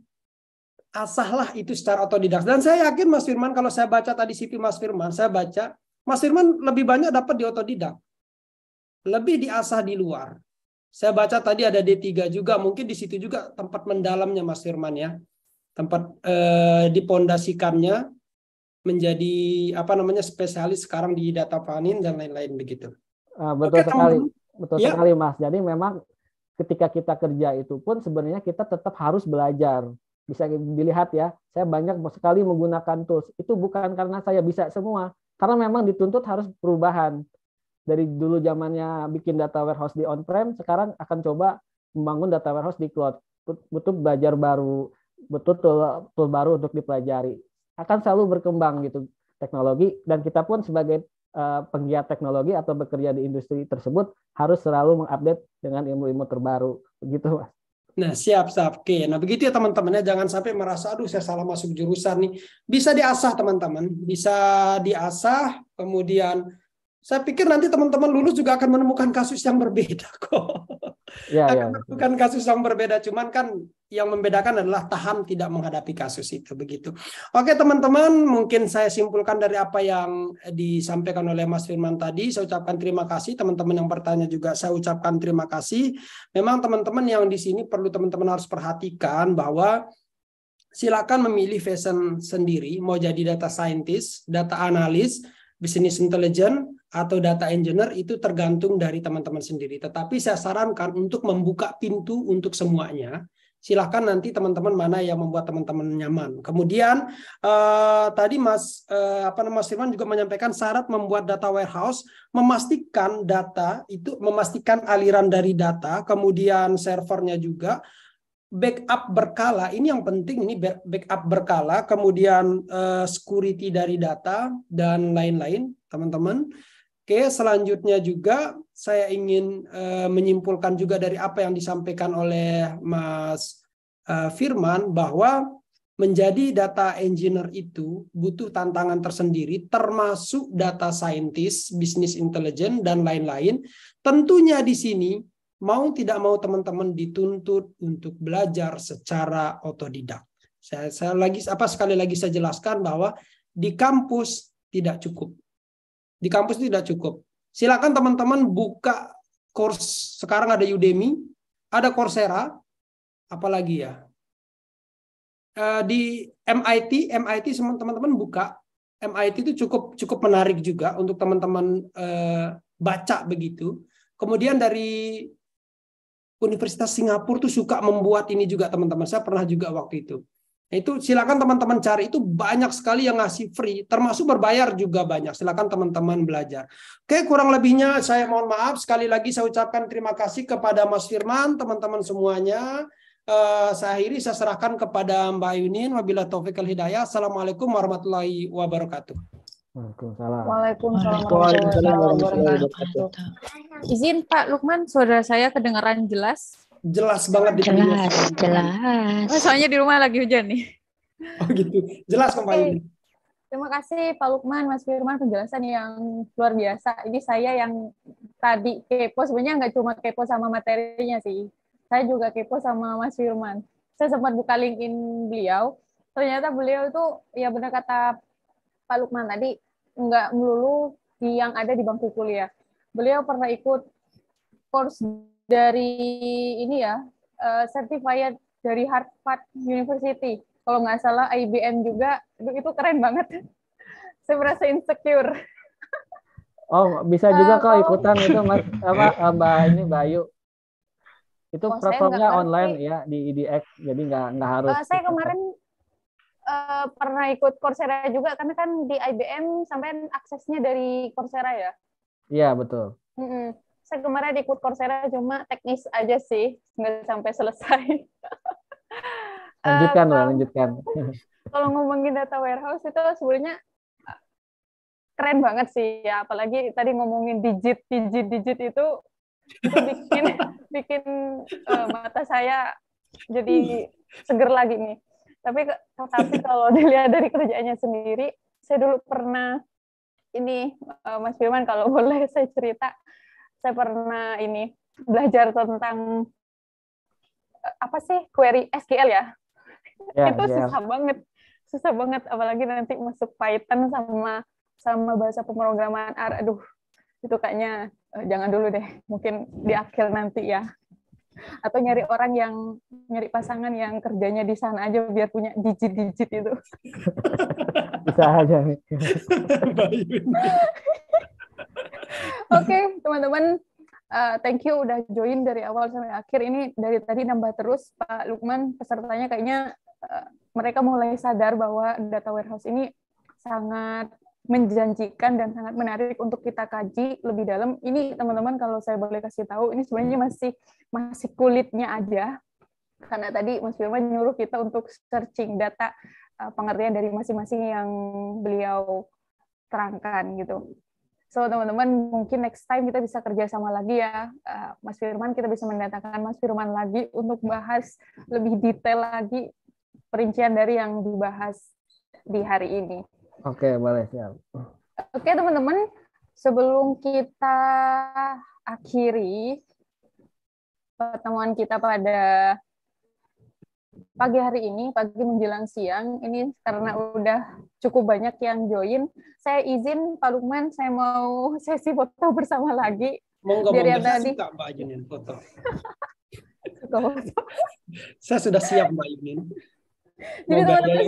asahlah itu secara otodidak dan saya yakin Mas Firman kalau saya baca tadi CV Mas Firman, saya baca Mas Firman lebih banyak dapat di otodidak. Lebih diasah di luar. Saya baca tadi ada D3 juga, mungkin di situ juga tempat mendalamnya Mas Firman ya tempat eh, dipondasikannya menjadi apa namanya spesialis sekarang di data panin dan lain-lain begitu. Uh, betul Oke, sekali, teman. betul ya. sekali Mas. Jadi memang ketika kita kerja itu pun sebenarnya kita tetap harus belajar. Bisa dilihat ya, saya banyak sekali menggunakan tools. Itu bukan karena saya bisa semua, karena memang dituntut harus perubahan. Dari dulu zamannya bikin data warehouse di on-prem, sekarang akan coba membangun data warehouse di cloud. Butuh belajar baru betul tool baru untuk dipelajari. Akan selalu berkembang gitu teknologi dan kita pun sebagai uh, penggiat teknologi atau bekerja di industri tersebut harus selalu mengupdate dengan ilmu-ilmu terbaru. Begitu, Mas. Nah, siap, siap. Oke. Nah, begitu ya teman-teman ya. Jangan sampai merasa, aduh saya salah masuk jurusan nih. Bisa diasah, teman-teman. Bisa diasah, kemudian saya pikir nanti teman-teman lulus juga akan menemukan kasus yang berbeda kok. Ya, akan ya, ya. menemukan kasus yang berbeda, cuman kan yang membedakan adalah tahan tidak menghadapi kasus itu begitu. Oke teman-teman, mungkin saya simpulkan dari apa yang disampaikan oleh Mas Firman tadi. Saya ucapkan terima kasih teman-teman yang bertanya juga. Saya ucapkan terima kasih. Memang teman-teman yang di sini perlu teman-teman harus perhatikan bahwa silakan memilih fashion sendiri, mau jadi data scientist, data analis, business intelligence atau data engineer itu tergantung dari teman-teman sendiri. Tetapi saya sarankan untuk membuka pintu untuk semuanya. Silahkan nanti teman-teman mana yang membuat teman-teman nyaman. Kemudian eh, tadi Mas eh, apa namanya Mas Firman juga menyampaikan syarat membuat data warehouse memastikan data itu memastikan aliran dari data, kemudian servernya juga backup berkala ini yang penting ini backup berkala kemudian uh, security dari data dan lain-lain teman-teman oke selanjutnya juga saya ingin uh, menyimpulkan juga dari apa yang disampaikan oleh Mas uh, Firman bahwa menjadi data engineer itu butuh tantangan tersendiri termasuk data scientist, business intelligence dan lain-lain. Tentunya di sini mau tidak mau teman-teman dituntut untuk belajar secara otodidak. Saya, saya lagi apa sekali lagi saya jelaskan bahwa di kampus tidak cukup. Di kampus tidak cukup. Silakan teman-teman buka kurs sekarang ada Udemy, ada Coursera, apalagi ya. Eh, di MIT, MIT teman-teman buka MIT itu cukup cukup menarik juga untuk teman-teman eh, baca begitu. Kemudian dari Universitas Singapura tuh suka membuat ini juga teman-teman. Saya pernah juga waktu itu. Nah, itu silakan teman-teman cari itu banyak sekali yang ngasih free, termasuk berbayar juga banyak. Silakan teman-teman belajar. Oke, kurang lebihnya saya mohon maaf sekali lagi saya ucapkan terima kasih kepada Mas Firman, teman-teman semuanya. Uh, saya akhiri saya serahkan kepada Mbak Yunin. Wabillahi Taufikal hidayah. Assalamualaikum warahmatullahi wabarakatuh. Waalaikumsalam. Waalaikumsalam. Waalaikumsalam Izin Pak Lukman, saudara saya kedengaran jelas? Jelas banget di Jelas, jelas. Oh, soalnya di rumah lagi hujan nih. Oh gitu. Jelas kembali Terima kasih Pak Lukman, Mas Firman penjelasan yang luar biasa. Ini saya yang tadi kepo sebenarnya nggak cuma kepo sama materinya sih. Saya juga kepo sama Mas Firman. Saya sempat buka LinkedIn beliau. Ternyata beliau itu ya benar kata Pak Lukman tadi nggak melulu di yang ada di bangku kuliah. Beliau pernah ikut kurs dari ini ya, uh, certified dari Harvard University. Kalau nggak salah IBM juga, itu, itu keren banget. Saya merasa insecure. Oh, bisa eh, juga uh, kok kalau... ikutan itu Mas apa eh, Mbak ini Bayu. Itu oh, platformnya online ya di IDX, jadi nggak nggak harus. Uh, saya kemarin uh, pernah ikut Coursera juga karena kan di IBM sampai aksesnya dari Coursera ya. Iya betul. Mm -mm. Saya kemarin ikut Coursera cuma teknis aja sih nggak sampai selesai. lanjutkan uh, eh, lah, lanjutkan. kalau ngomongin data warehouse itu sebenarnya eh, keren banget sih ya apalagi tadi ngomongin digit digit digit itu, itu bikin bikin uh, mata saya jadi seger lagi nih tapi tapi kalau dilihat dari kerjanya sendiri saya dulu pernah ini eh, Mas Firman kalau boleh saya cerita saya pernah ini belajar tentang eh, apa sih query SQL ya yeah, itu yeah. susah banget susah banget apalagi nanti masuk Python sama sama bahasa pemrograman R aduh itu kayaknya eh, jangan dulu deh mungkin di akhir nanti ya atau nyari orang yang nyari pasangan yang kerjanya di sana aja biar punya digit-digit itu. Bisa aja. Oke, teman-teman, uh, thank you udah join dari awal sampai akhir. Ini dari tadi nambah terus Pak Lukman pesertanya kayaknya uh, mereka mulai sadar bahwa data warehouse ini sangat menjanjikan dan sangat menarik untuk kita kaji lebih dalam. Ini teman-teman kalau saya boleh kasih tahu, ini sebenarnya hmm. masih masih kulitnya aja. Karena tadi Mas Firman nyuruh kita untuk searching data eh, pengertian dari masing-masing yang beliau terangkan gitu. So teman-teman mungkin next time kita bisa kerja sama lagi ya eh, Mas Firman kita bisa mendatangkan Mas Firman lagi untuk bahas lebih detail lagi perincian dari yang dibahas di hari ini. Oke, okay, boleh siap. Oke, okay, teman-teman, sebelum kita akhiri pertemuan kita pada pagi hari ini, pagi menjelang siang, ini karena udah cukup banyak yang join, saya izin Pak Lukman, saya mau sesi foto bersama lagi. Monggo, Dari monggo, tadi. Mbak Yunin foto. saya sudah siap Mbak Yunin. Jadi teman-teman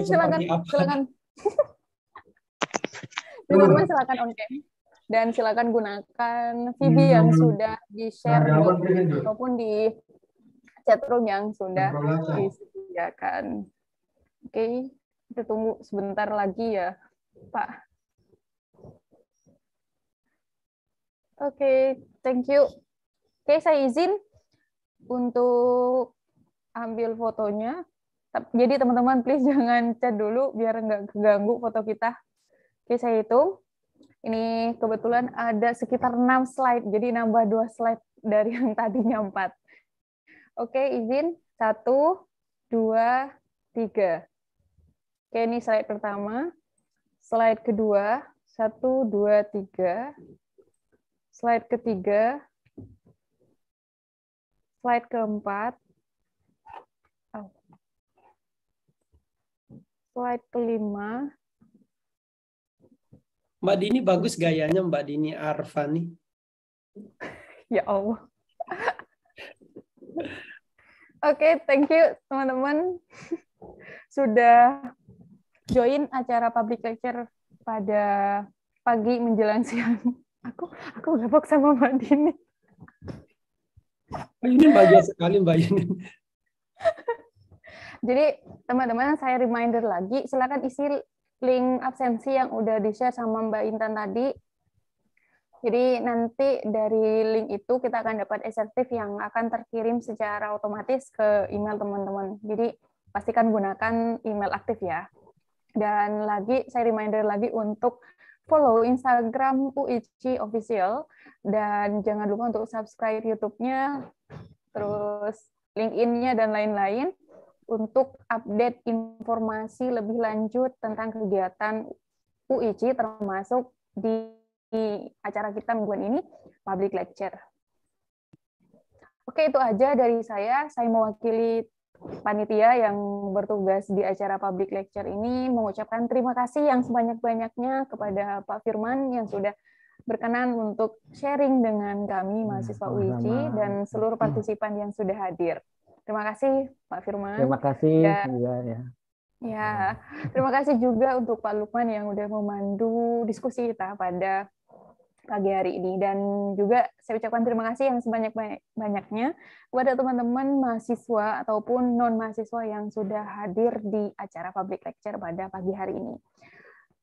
silakan Teman-teman silakan on cam dan silakan gunakan VB iya, nah, yang sudah di-share maupun di chatroom yang sudah disediakan. Oke, okay. kita tunggu sebentar lagi ya, Pak. Oke, okay, thank you. Oke, okay, saya izin untuk ambil fotonya. Jadi teman-teman please jangan chat dulu biar nggak keganggu foto kita. Oke, saya hitung. Ini kebetulan ada sekitar 6 slide, jadi nambah 2 slide dari yang tadinya 4. Oke, izin. 1, 2, 3. Oke, ini slide pertama. Slide kedua. 1, 2, 3. Slide ketiga. Slide keempat. Slide kelima. Mbak Dini bagus gayanya Mbak Dini Arfani. Ya Allah. Oke, okay, thank you teman-teman sudah join acara public lecture pada pagi menjelang siang. Aku aku gabok sama Mbak Dini. Oh, Mbak bahagia sekali Mbak Dini. Jadi teman-teman saya reminder lagi, silakan isi link absensi yang udah di-share sama Mbak Intan tadi. Jadi nanti dari link itu kita akan dapat esertif yang akan terkirim secara otomatis ke email teman-teman. Jadi pastikan gunakan email aktif ya. Dan lagi saya reminder lagi untuk follow Instagram UIC official dan jangan lupa untuk subscribe YouTube-nya, terus LinkedIn-nya dan lain-lain untuk update informasi lebih lanjut tentang kegiatan UIC termasuk di, acara kita mingguan ini, public lecture. Oke, itu aja dari saya. Saya mewakili panitia yang bertugas di acara public lecture ini mengucapkan terima kasih yang sebanyak-banyaknya kepada Pak Firman yang sudah berkenan untuk sharing dengan kami mahasiswa iya, UIC dan seluruh iya. partisipan yang sudah hadir. Terima kasih Pak Firman. Terima kasih ya. juga ya. Ya, terima kasih juga untuk Pak Lukman yang sudah memandu diskusi kita pada pagi hari ini dan juga saya ucapkan terima kasih yang sebanyak-banyaknya kepada teman-teman mahasiswa ataupun non mahasiswa yang sudah hadir di acara public lecture pada pagi hari ini.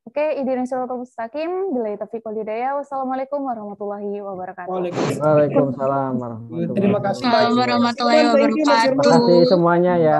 Oke, idin insyaallah mustaqim, bila taufiq wal hidayah. Wassalamualaikum warahmatullahi wabarakatuh. Waalaikumsalam warahmatullahi wabarakatuh. Terima kasih. Warahmatullahi wabarakatuh. Terima kasih semuanya ya.